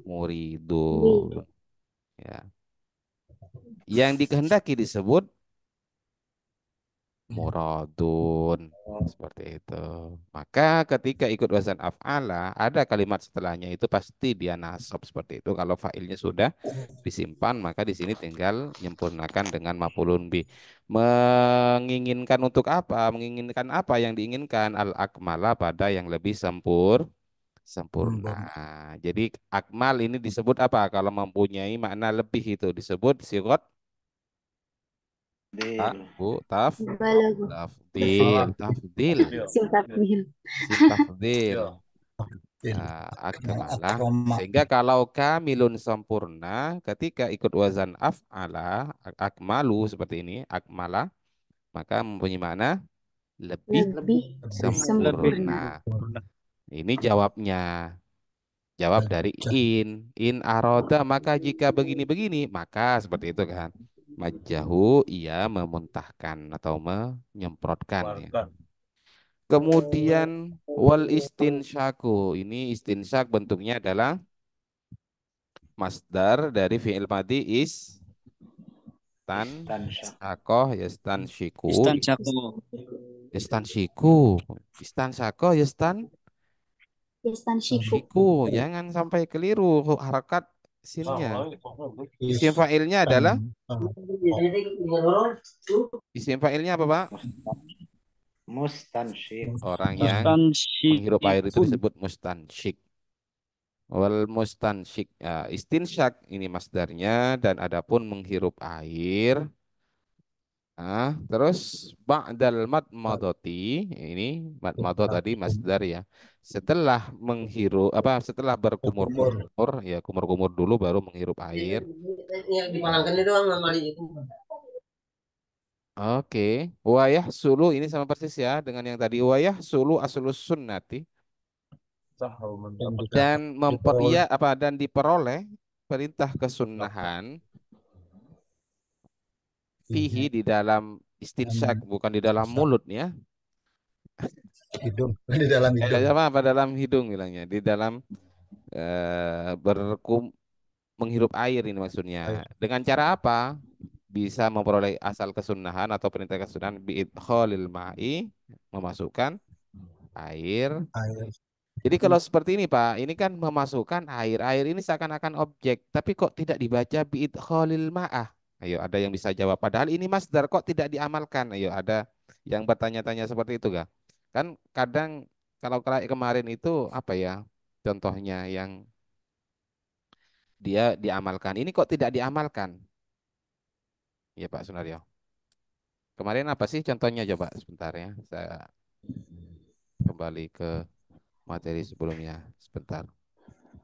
muridun. Ya. Yang dikehendaki disebut muradun seperti itu. Maka ketika ikut wazan af'ala ada kalimat setelahnya itu pasti dia nasab seperti itu. Kalau fa'ilnya sudah disimpan maka di sini tinggal menyempurnakan dengan mafulun bi. Menginginkan untuk apa? Menginginkan apa yang diinginkan al akmala pada yang lebih sempur sempurna. Hmm. Jadi akmal ini disebut apa? Kalau mempunyai makna lebih itu disebut sigot Ta, ah, bu, taf, tafdil, tafdil, tafdil, tafdil. Ah, akmalah. Sehingga kalau kamilun sempurna ketika ikut wazan af'ala akmalu seperti ini akmala maka mempunyai mana lebih, lebih sempurna. sempurna. Ini jawabnya. Jawab ya, dari ya. in in aroda maka jika begini-begini maka seperti itu kan. Majahu ia memuntahkan atau menyemprotkan. Ya. Kemudian wal istinsyaku. Ini istinsyak bentuknya adalah masdar dari fi'il madi is tan syakoh ya stan shiku. Istan syiku Istan shiku. Istan ya stan. Istan shiku. Ya, ya, Jangan sampai keliru harakat isimnya ah, Isim fa'ilnya adalah Isim fa'ilnya apa, Pak? Mustansyik. Orang yang menghirup air itu disebut mustansyik. Wal mustansyik. Ya, istinsyak ini masdarnya dan adapun menghirup air Ah, terus ba'dal matmadoti ini matmadot tadi masdar ya. Setelah menghirup apa setelah berkumur-kumur ya kumur-kumur dulu baru menghirup iya, air. Iya, iya, Oke, okay. wayah sulu ini sama persis ya dengan yang tadi wayah sulu asulus sunnati dan memperia apa dan diperoleh perintah kesunahan fihi iya. di dalam istinsak bukan di dalam mulut ya hidung di dalam hidung apa, apa dalam hidung bilangnya di dalam eh, berkum menghirup air ini maksudnya air. dengan cara apa bisa memperoleh asal kesunahan atau perintah kesunahan biidholil ma'i memasukkan air. air. Jadi kalau seperti ini Pak, ini kan memasukkan air. Air ini seakan-akan objek, tapi kok tidak dibaca bi'idkholil ma'ah. Ayo, ada yang bisa jawab. Padahal ini masdar kok tidak diamalkan. Ayo, ada yang bertanya-tanya seperti itu gak? Kan kadang kalau kemarin itu apa ya contohnya yang dia diamalkan. Ini kok tidak diamalkan? Ya Pak Sunario. Kemarin apa sih contohnya coba sebentar ya. Saya kembali ke materi sebelumnya sebentar.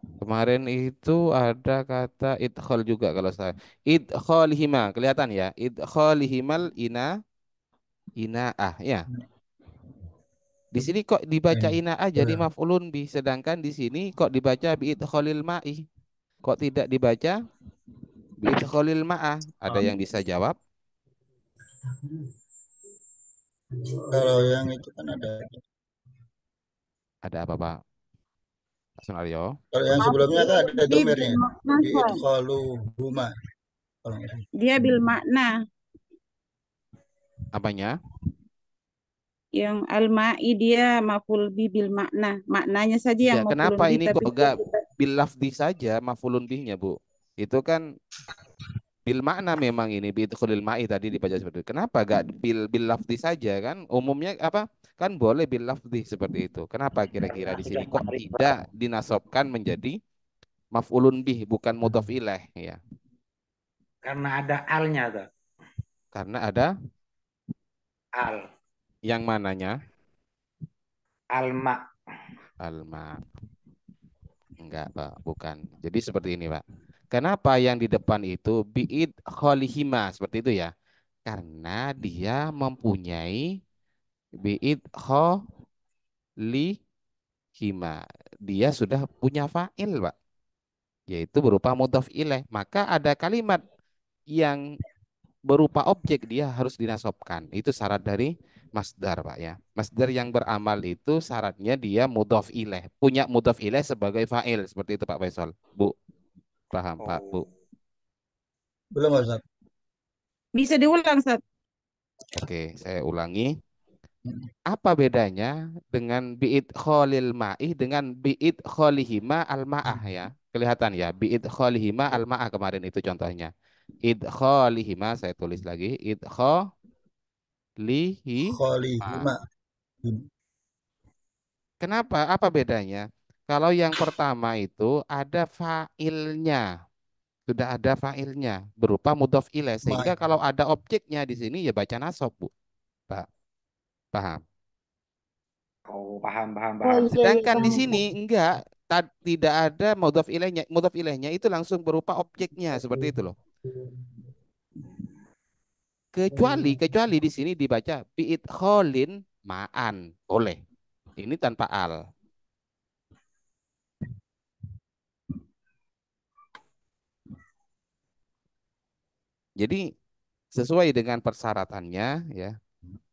Kemarin itu ada kata idkhal juga kalau saya. Idkhalihima, kelihatan ya. Idkhalihimal ina inaah ya. Di sini kok dibaca iya. inaah jadi iya. maf'ulun bi, sedangkan di sini kok dibaca bi idkhalil ma'i. Kok tidak dibaca bi idkhalil ma'ah? Ada yang bisa jawab? Kalau yang itu kan ada. Ada apa, Pak? senario Kalau yang sebelumnya kan ada domirnya. kalu huma. Dia ya, bil makna. Apanya? Yang al-ma'i dia maful bi bil makna. Maknanya saja iya, yang ya, Kenapa ini kok enggak bil lafdi saja mafulun bihnya, Bu? Itu kan bil makna memang ini bidkhulil ma'i tadi dibaca seperti itu. Kenapa gak hmm. bil bil lafzi saja kan? Umumnya apa? Kan boleh bil lafzi seperti itu. Kenapa hmm. kira-kira di sini kok tidak dinasobkan menjadi maf'ulun bih bukan mudhaf ilaih ya? Karena ada alnya tuh. Karena ada al. Yang mananya? Alma. Alma. Enggak, Pak, bukan. Jadi seperti ini, Pak. Kenapa yang di depan itu biid kholihima seperti itu ya? Karena dia mempunyai biid kholihima. Dia sudah punya fa'il, Pak. Yaitu berupa mudhaf ilaih. Maka ada kalimat yang berupa objek dia harus dinasobkan. Itu syarat dari masdar, Pak ya. Masdar yang beramal itu syaratnya dia mudhof ilaih, punya mudhof ilaih sebagai fa'il seperti itu Pak Faisal. Bu. Paham, Pak, Bu. Oh. Belum, Ustaz. Bisa diulang, Ustaz. Oke, saya ulangi. Hmm. Apa bedanya dengan bi'id kholil ma'ih dengan bi'id kholihima al-ma'ah ya? Kelihatan ya, bi'id kholihima al-ma'ah kemarin itu contohnya. kholihima, saya tulis lagi. Kholihima. Kenapa? Apa bedanya? Kalau yang pertama itu ada failnya. Sudah ada failnya berupa mudhof ilaih. Sehingga kalau ada objeknya di sini ya baca nasab, Bu. Pak. Paham? Oh, paham, paham, paham. Iya, iya, Sedangkan di sini enggak tidak ada mudhof ilaihnya. Mudhof ilaihnya itu langsung berupa objeknya seperti itu loh. Kecuali kecuali di sini dibaca piit holin ma'an oleh. Ini tanpa al. Jadi sesuai dengan persyaratannya ya.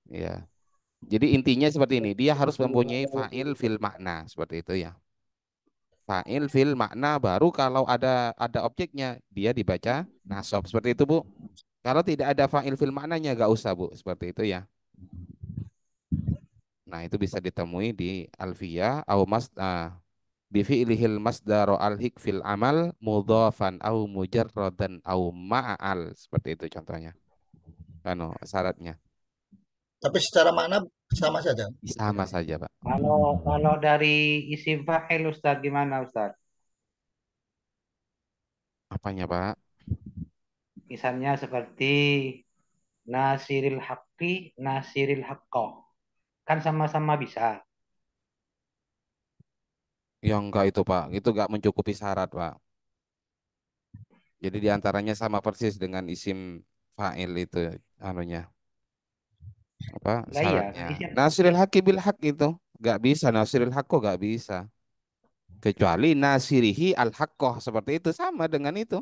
Ya. Jadi intinya seperti ini, dia harus mempunyai fa'il fil makna seperti itu ya. Fa'il fil makna baru kalau ada ada objeknya dia dibaca nasab seperti itu Bu. Kalau tidak ada fa'il fil maknanya gak usah Bu seperti itu ya. Nah, itu bisa ditemui di alfiya au uh, bi fi'lihil masdaru al hik fil amal mudhafan au mujarradan au ma'al seperti itu contohnya anu syaratnya tapi secara makna sama saja sama saja pak kalau kalau dari isim fa'il ustaz gimana ustaz apanya pak misalnya seperti nasiril haqqi nasiril haqqo kan sama-sama bisa Ya enggak itu Pak, itu enggak mencukupi syarat Pak. Jadi diantaranya sama persis dengan isim fa'il itu anunya. Apa nah, syaratnya? Iya. Nasiril haki bil hak itu. Enggak bisa, nasiril hakko enggak bisa. Kecuali nasirihi al hakkoh seperti itu sama dengan itu.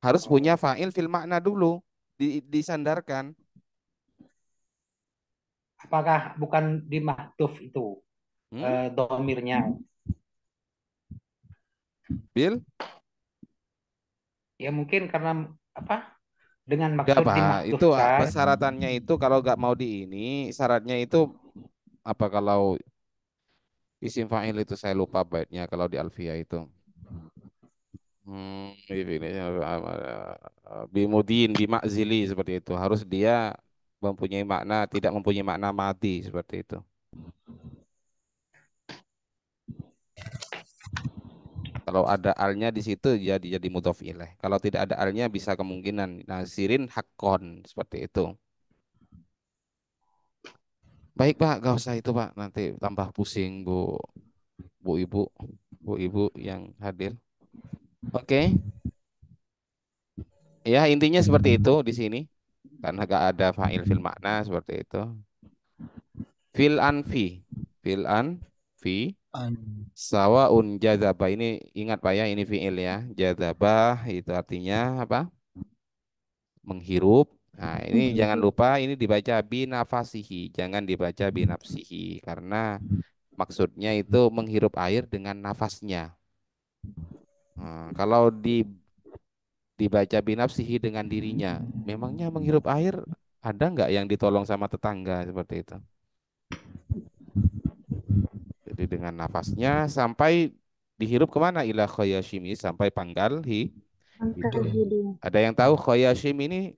Harus punya fa'il fil makna dulu. Di, disandarkan. Apakah bukan di itu? Hmm? E, domirnya mobil? Ya mungkin karena apa? Dengan maksud gak, Pak. Itu persyaratannya itu kalau nggak mau di ini, syaratnya itu apa kalau isim fa'il itu saya lupa baiknya kalau di Alfia itu. Hmm, eh, eh, bimudin, bimakzili seperti itu. Harus dia mempunyai makna, tidak mempunyai makna mati seperti itu. Kalau ada alnya di situ jadi jadi mudhof ilaih. Kalau tidak ada alnya bisa kemungkinan nasirin hakon seperti itu. Baik Pak, gak usah itu Pak. Nanti tambah pusing Bu Bu Ibu, Bu Ibu yang hadir. Oke. Okay. Ya, intinya seperti itu di sini. Karena gak ada fa'il fil makna seperti itu. Fil anfi. Fil anfi Sawaun jazaba ini ingat Pak ya ini fiil ya. Jazaba itu artinya apa? Menghirup. Nah, ini hmm. jangan lupa ini dibaca binafasihi, jangan dibaca binafsihi karena maksudnya itu menghirup air dengan nafasnya. Nah, kalau di dibaca binafsihi dengan dirinya, memangnya menghirup air ada nggak yang ditolong sama tetangga seperti itu? dengan nafasnya sampai dihirup kemana ilah khoyashimi sampai panggal hi hidung. Ada yang tahu khoyashim ini?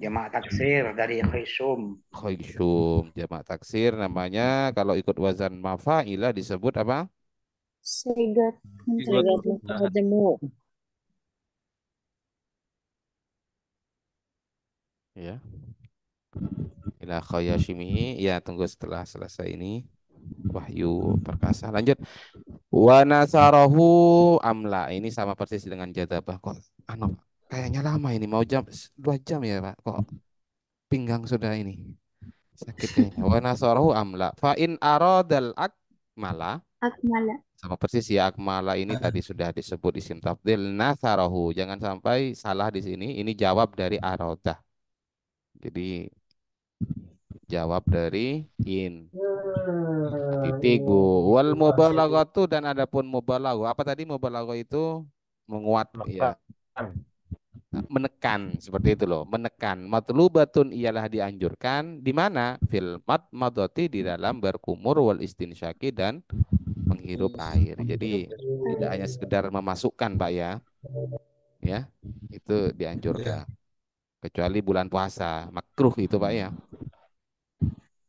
Jamak taksir dari khaysum. Khaysum, jamak taksir namanya kalau ikut wazan ilah disebut apa? Sigat. jemu. Ya. Ila khoyashimihi, ya tunggu setelah selesai ini. Wahyu perkasa. Lanjut. Wanasarohu amla. Ini sama persis dengan jadabah kok. Ano kayaknya lama ini mau jam dua jam ya, Pak. Kok pinggang sudah ini. Sakitnya. Wanasarohu amla. fa'in arodal akmala. Akmala. Sama persis ya akmala ini ah. tadi sudah disebut isim tafdil Nasarohu. Jangan sampai salah di sini. Ini jawab dari arodah. Jadi jawab dari in. Hmm. Titik wal Wal mubalaghatu dan adapun mubalagho. Apa tadi mubalagho itu menguat ya. Nah, menekan seperti itu loh, menekan. Matlubatun ialah dianjurkan di mana? Fil madmati di dalam berkumur wal istinsyaki dan menghirup hmm. air. Jadi tidak hanya sekedar memasukkan, Pak ya. Ya, itu dianjurkan. Ya. Kecuali bulan puasa, makruh itu, Pak ya.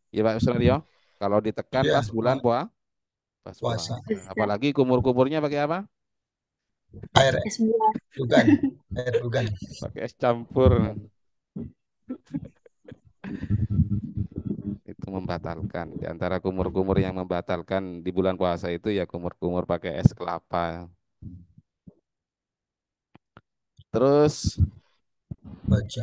Iya Pak Sunario. Kalau ditekan ya. pas bulan puasa. Pas puasa. puasa. Apalagi kumur-kumurnya pakai apa? Air es bukan. Air bukan. Pakai es campur. itu membatalkan di antara kumur-kumur yang membatalkan di bulan puasa itu ya kumur-kumur pakai es kelapa. Terus baca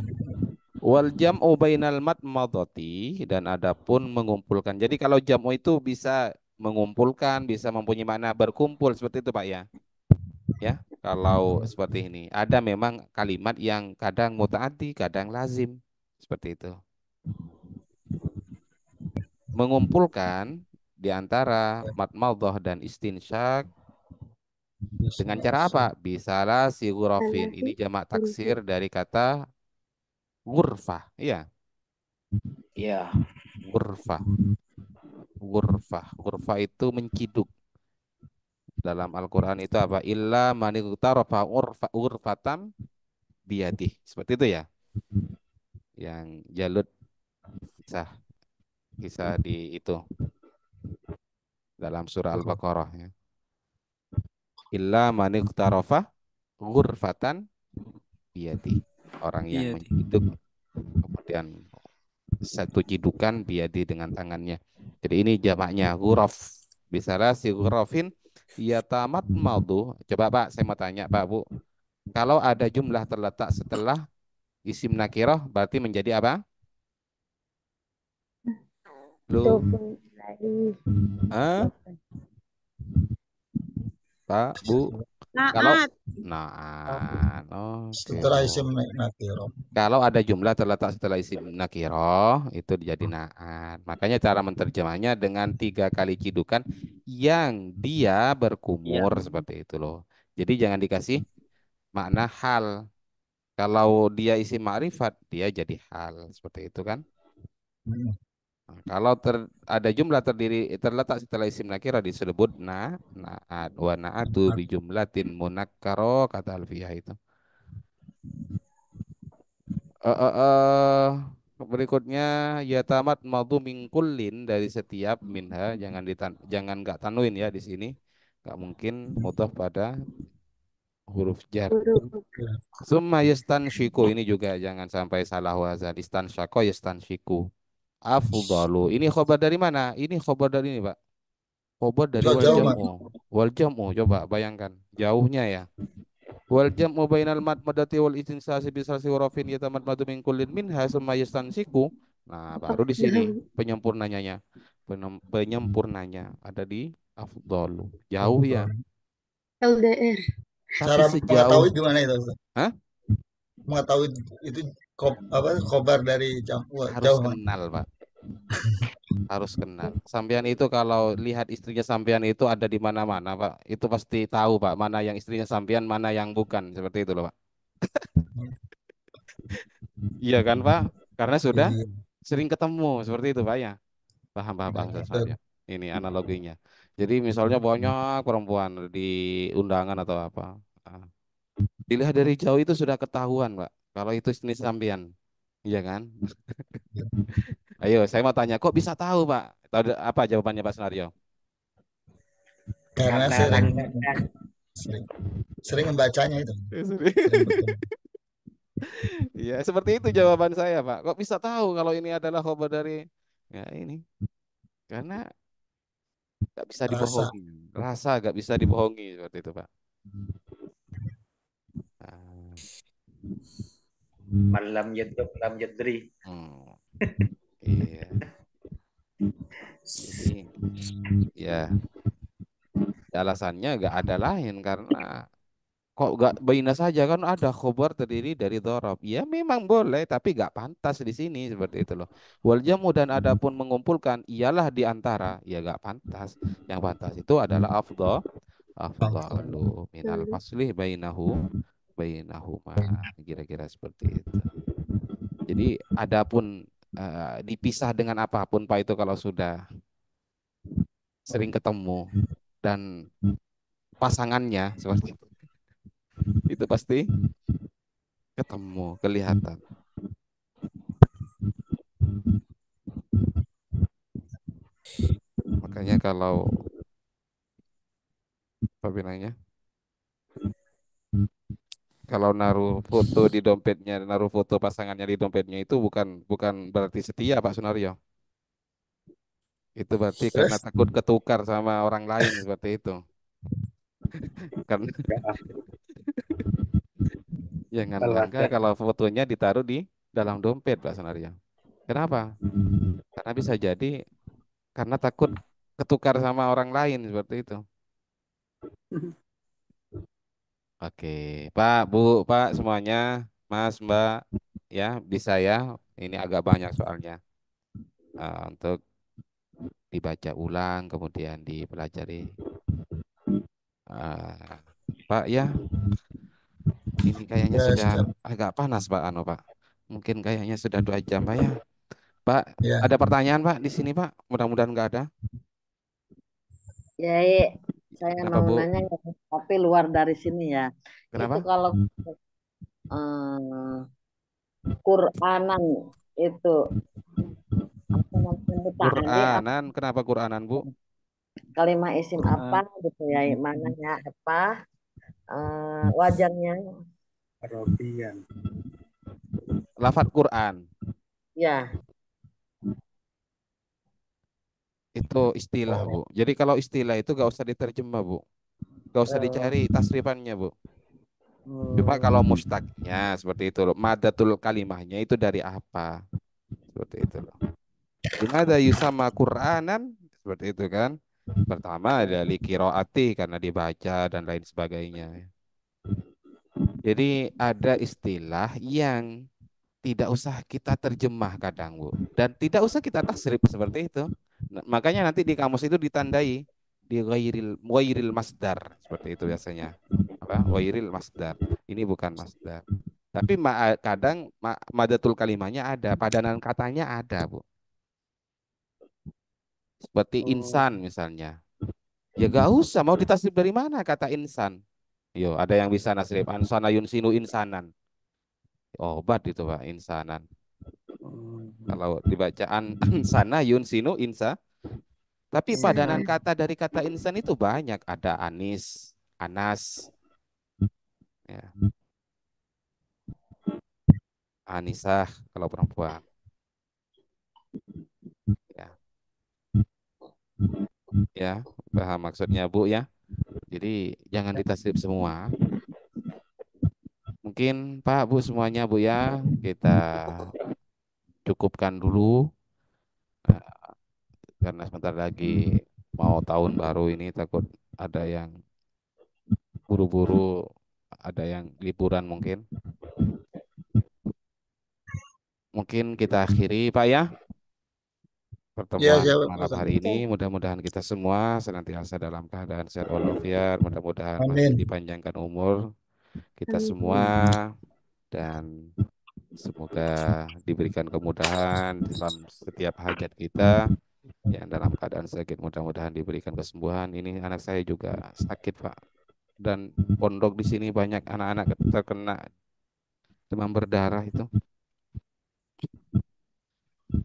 Wal jam'u bainal matmadati dan adapun mengumpulkan. Jadi kalau jam'u itu bisa mengumpulkan, bisa mempunyai makna berkumpul seperti itu, Pak ya. Ya, kalau seperti ini. Ada memang kalimat yang kadang mutaati, kadang lazim seperti itu. Mengumpulkan di antara matmadah dan istinsyak dengan cara apa? Bisalah sigurofin. Ini iya, jamak iya. taksir dari kata Gurfa, iya. Iya. Gurfa. Gurfa. Gurfa itu menciduk. Dalam Al-Quran itu apa? Illa rofa urfa urfatan biyadih. Seperti itu ya. Yang jalut bisa, kisah di itu dalam surah Al-Baqarah ya. Illa rofa urfatan biyadih orang iya, yang hidup kemudian satu cidukan biadi dengan tangannya. Jadi ini jamaknya huruf. lah si hurufin ya tamat maldu. Coba Pak, saya mau tanya Pak Bu. Kalau ada jumlah terletak setelah isim nakiroh berarti menjadi apa? Lu. Ta bu. Naat. Kalau naat. setelah isim nakiroh Kalau ada jumlah terletak setelah isim nakiroh itu jadi hmm. naat. Makanya cara menerjemahnya dengan tiga kali cidukan yang dia berkumur ya. seperti itu loh. Jadi jangan dikasih makna hal. Kalau dia isi ma'rifat, dia jadi hal. Seperti itu kan? Hmm. Nah, kalau ter, ada jumlah terdiri terletak setelah isim nakira disebut na naat wa naatu nah. bi jumlatin munakkaro kata alfiyah itu. Uh, uh, uh, berikutnya ya tamat madu mingkulin dari setiap minha jangan ditan jangan nggak tanuin ya di sini nggak mungkin mutaf pada huruf jar. Summa shiku ini juga jangan sampai salah wazan. Istansyako shiku afdalu. Ini khobar dari mana? Ini khobar dari ini, Pak. Khobar dari wal jamu. Wal jamu coba bayangkan jauhnya ya. Wal jamu bainal madati wal istinsasi bi salasi warafin yatamadmadu min kullin minha summa Nah, baru di sini penyempurnanya. Ya. Penyempurnanya ada di afdalu. Jauh ya. LDR. Tapi Cara sejauh mengetahui gimana itu? Hah? Mengetahui itu kob, apa kobar dari jam, harus jauh. kenal, Pak. harus kenal. Sampean itu kalau lihat istrinya sampean itu ada di mana-mana, Pak. Itu pasti tahu, Pak, mana yang istrinya sampean, mana yang bukan. Seperti itu loh, Pak. iya kan, Pak? Karena sudah iya. sering ketemu, seperti itu, Pak ya. Paham, paham, paham saya. Ya? Ini analoginya. Jadi misalnya banyak perempuan di undangan atau apa. Ah, dilihat dari jauh itu sudah ketahuan, Pak. Kalau itu istri sampean. Iya kan? Ayo, saya mau tanya, kok bisa tahu Pak? Tahu apa jawabannya Pak Senario. Karena sering, sering, sering membacanya itu. Iya, seperti itu jawaban saya, Pak. Kok bisa tahu kalau ini adalah khobar dari ya ini? Karena nggak bisa dibohongi. Rasa nggak bisa dibohongi seperti itu, Pak. Hmm. Nah. Hmm. Malam yadrib malam yadri. Hmm. Iya. ya. Alasannya gak ada lain karena kok gak bayinah saja kan ada khobar terdiri dari dorob. Ya memang boleh tapi gak pantas di sini seperti itu loh. Wal jamu dan adapun mengumpulkan ialah diantara, antara ya gak pantas. Yang pantas itu adalah afdol afdol minal faslih bainahu bainahuma iya. kira-kira seperti itu. Jadi adapun uh, dipisah dengan apapun Pak itu kalau sudah sering ketemu dan pasangannya seperti itu. Itu pasti ketemu, kelihatan. Makanya kalau apa bilangnya? kalau naruh foto di dompetnya, naruh foto pasangannya di dompetnya itu bukan bukan berarti setia Pak Sunario. Itu berarti karena takut ketukar sama orang lain seperti itu. karena jangan ya, langka kalau fotonya ditaruh di dalam dompet Pak Sunario. Kenapa? Karena bisa jadi karena takut ketukar sama orang lain seperti itu. Oke, Pak, Bu, Pak, semuanya, Mas, Mbak, ya bisa ya. Ini agak banyak soalnya uh, untuk dibaca ulang, kemudian dipelajari. Uh, Pak, ya, ini kayaknya ya, sudah siap. agak panas, Pak Ano, Pak. Mungkin kayaknya sudah dua jam, Pak ya. Pak, ya. ada pertanyaan, Pak, di sini, Pak. Mudah-mudahan nggak ada. Ya, ya saya mau nanya ya, tapi luar dari sini ya. Kenapa? Itu kalau uh, Quranan itu Quranan, kenapa Quranan, Bu? kalimat isim Quran. apa gitu ya, ya apa? uh, eh, wajannya? Arabian. Lafat Quran. Ya. Itu istilah, Bu. Ya? Jadi kalau istilah itu gak usah diterjemah, Bu. Gak usah dicari tasrifannya, Bu. Cuma oh. kalau mustaknya seperti itu loh. Madatul kalimahnya itu dari apa? Seperti itu loh. Ada yusama Qur'anan seperti itu kan. Pertama ada likiroati karena dibaca dan lain sebagainya. Jadi ada istilah yang tidak usah kita terjemah kadang Bu dan tidak usah kita tasrif seperti itu. Nah, makanya nanti di kamus itu ditandai di wa'iril wa'iril masdar seperti itu biasanya. Apa? wairil masdar. Ini bukan masdar. Tapi ma eh, kadang ma madatul kalimahnya ada, padanan katanya ada, Bu. Seperti oh. insan misalnya. Ya gak usah, mau ditasrif dari mana kata insan? Yo, ada yang bisa nasrif. Ansana yunsinu insanan. Obat itu Pak, insanan. Hmm. Kalau dibacaan sana yun sinu insa. Tapi hmm. padanan kata dari kata insan itu banyak. Ada anis, anas. Ya. Anisah kalau perempuan. Ya. Ya, paham maksudnya Bu ya. Jadi jangan ditasrif semua. Mungkin Pak Bu semuanya Bu ya, kita cukupkan dulu eh, karena sebentar lagi mau tahun baru ini takut ada yang buru-buru, ada yang liburan mungkin. Mungkin kita akhiri Pak ya, ya pertemuan ya, ya, malam hari ini. Mudah-mudahan kita semua senantiasa dalam keadaan sehat walafiat. Mudah-mudahan masih dipanjangkan umur kita semua dan Semoga diberikan kemudahan dalam setiap hajat kita. Ya, dalam keadaan sakit mudah-mudahan diberikan kesembuhan. Ini anak saya juga sakit, Pak. Dan pondok di sini banyak anak-anak terkena demam berdarah itu.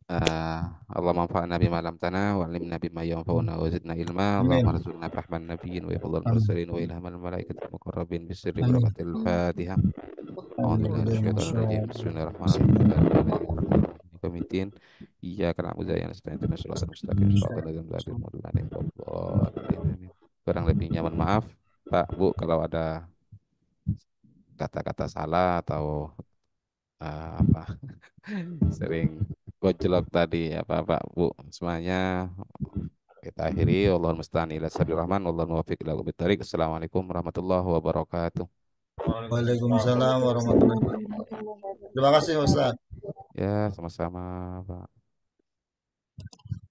Ah, Allah manfaat Nabi malam tanah wa Nabi bima fauna wa zidna ilma. Allah arzuqna fahman nabiyyin wa ibadal mursalin wa ilhamal malaikat muqarrabin bisirri wa Fatiha. أعوذ بالله من itu kurang lebihnya mohon maaf Pak Bu kalau ada kata-kata salah atau uh, apa sering gojlok tadi apa Pak Bu semuanya kita akhiri Allah mustani ila sabil rahman Allah muwafiq ila tarik assalamualaikum warahmatullahi wabarakatuh Waalaikumsalam warahmatullahi wabarakatuh Terima kasih Ustaz Ya sama-sama Pak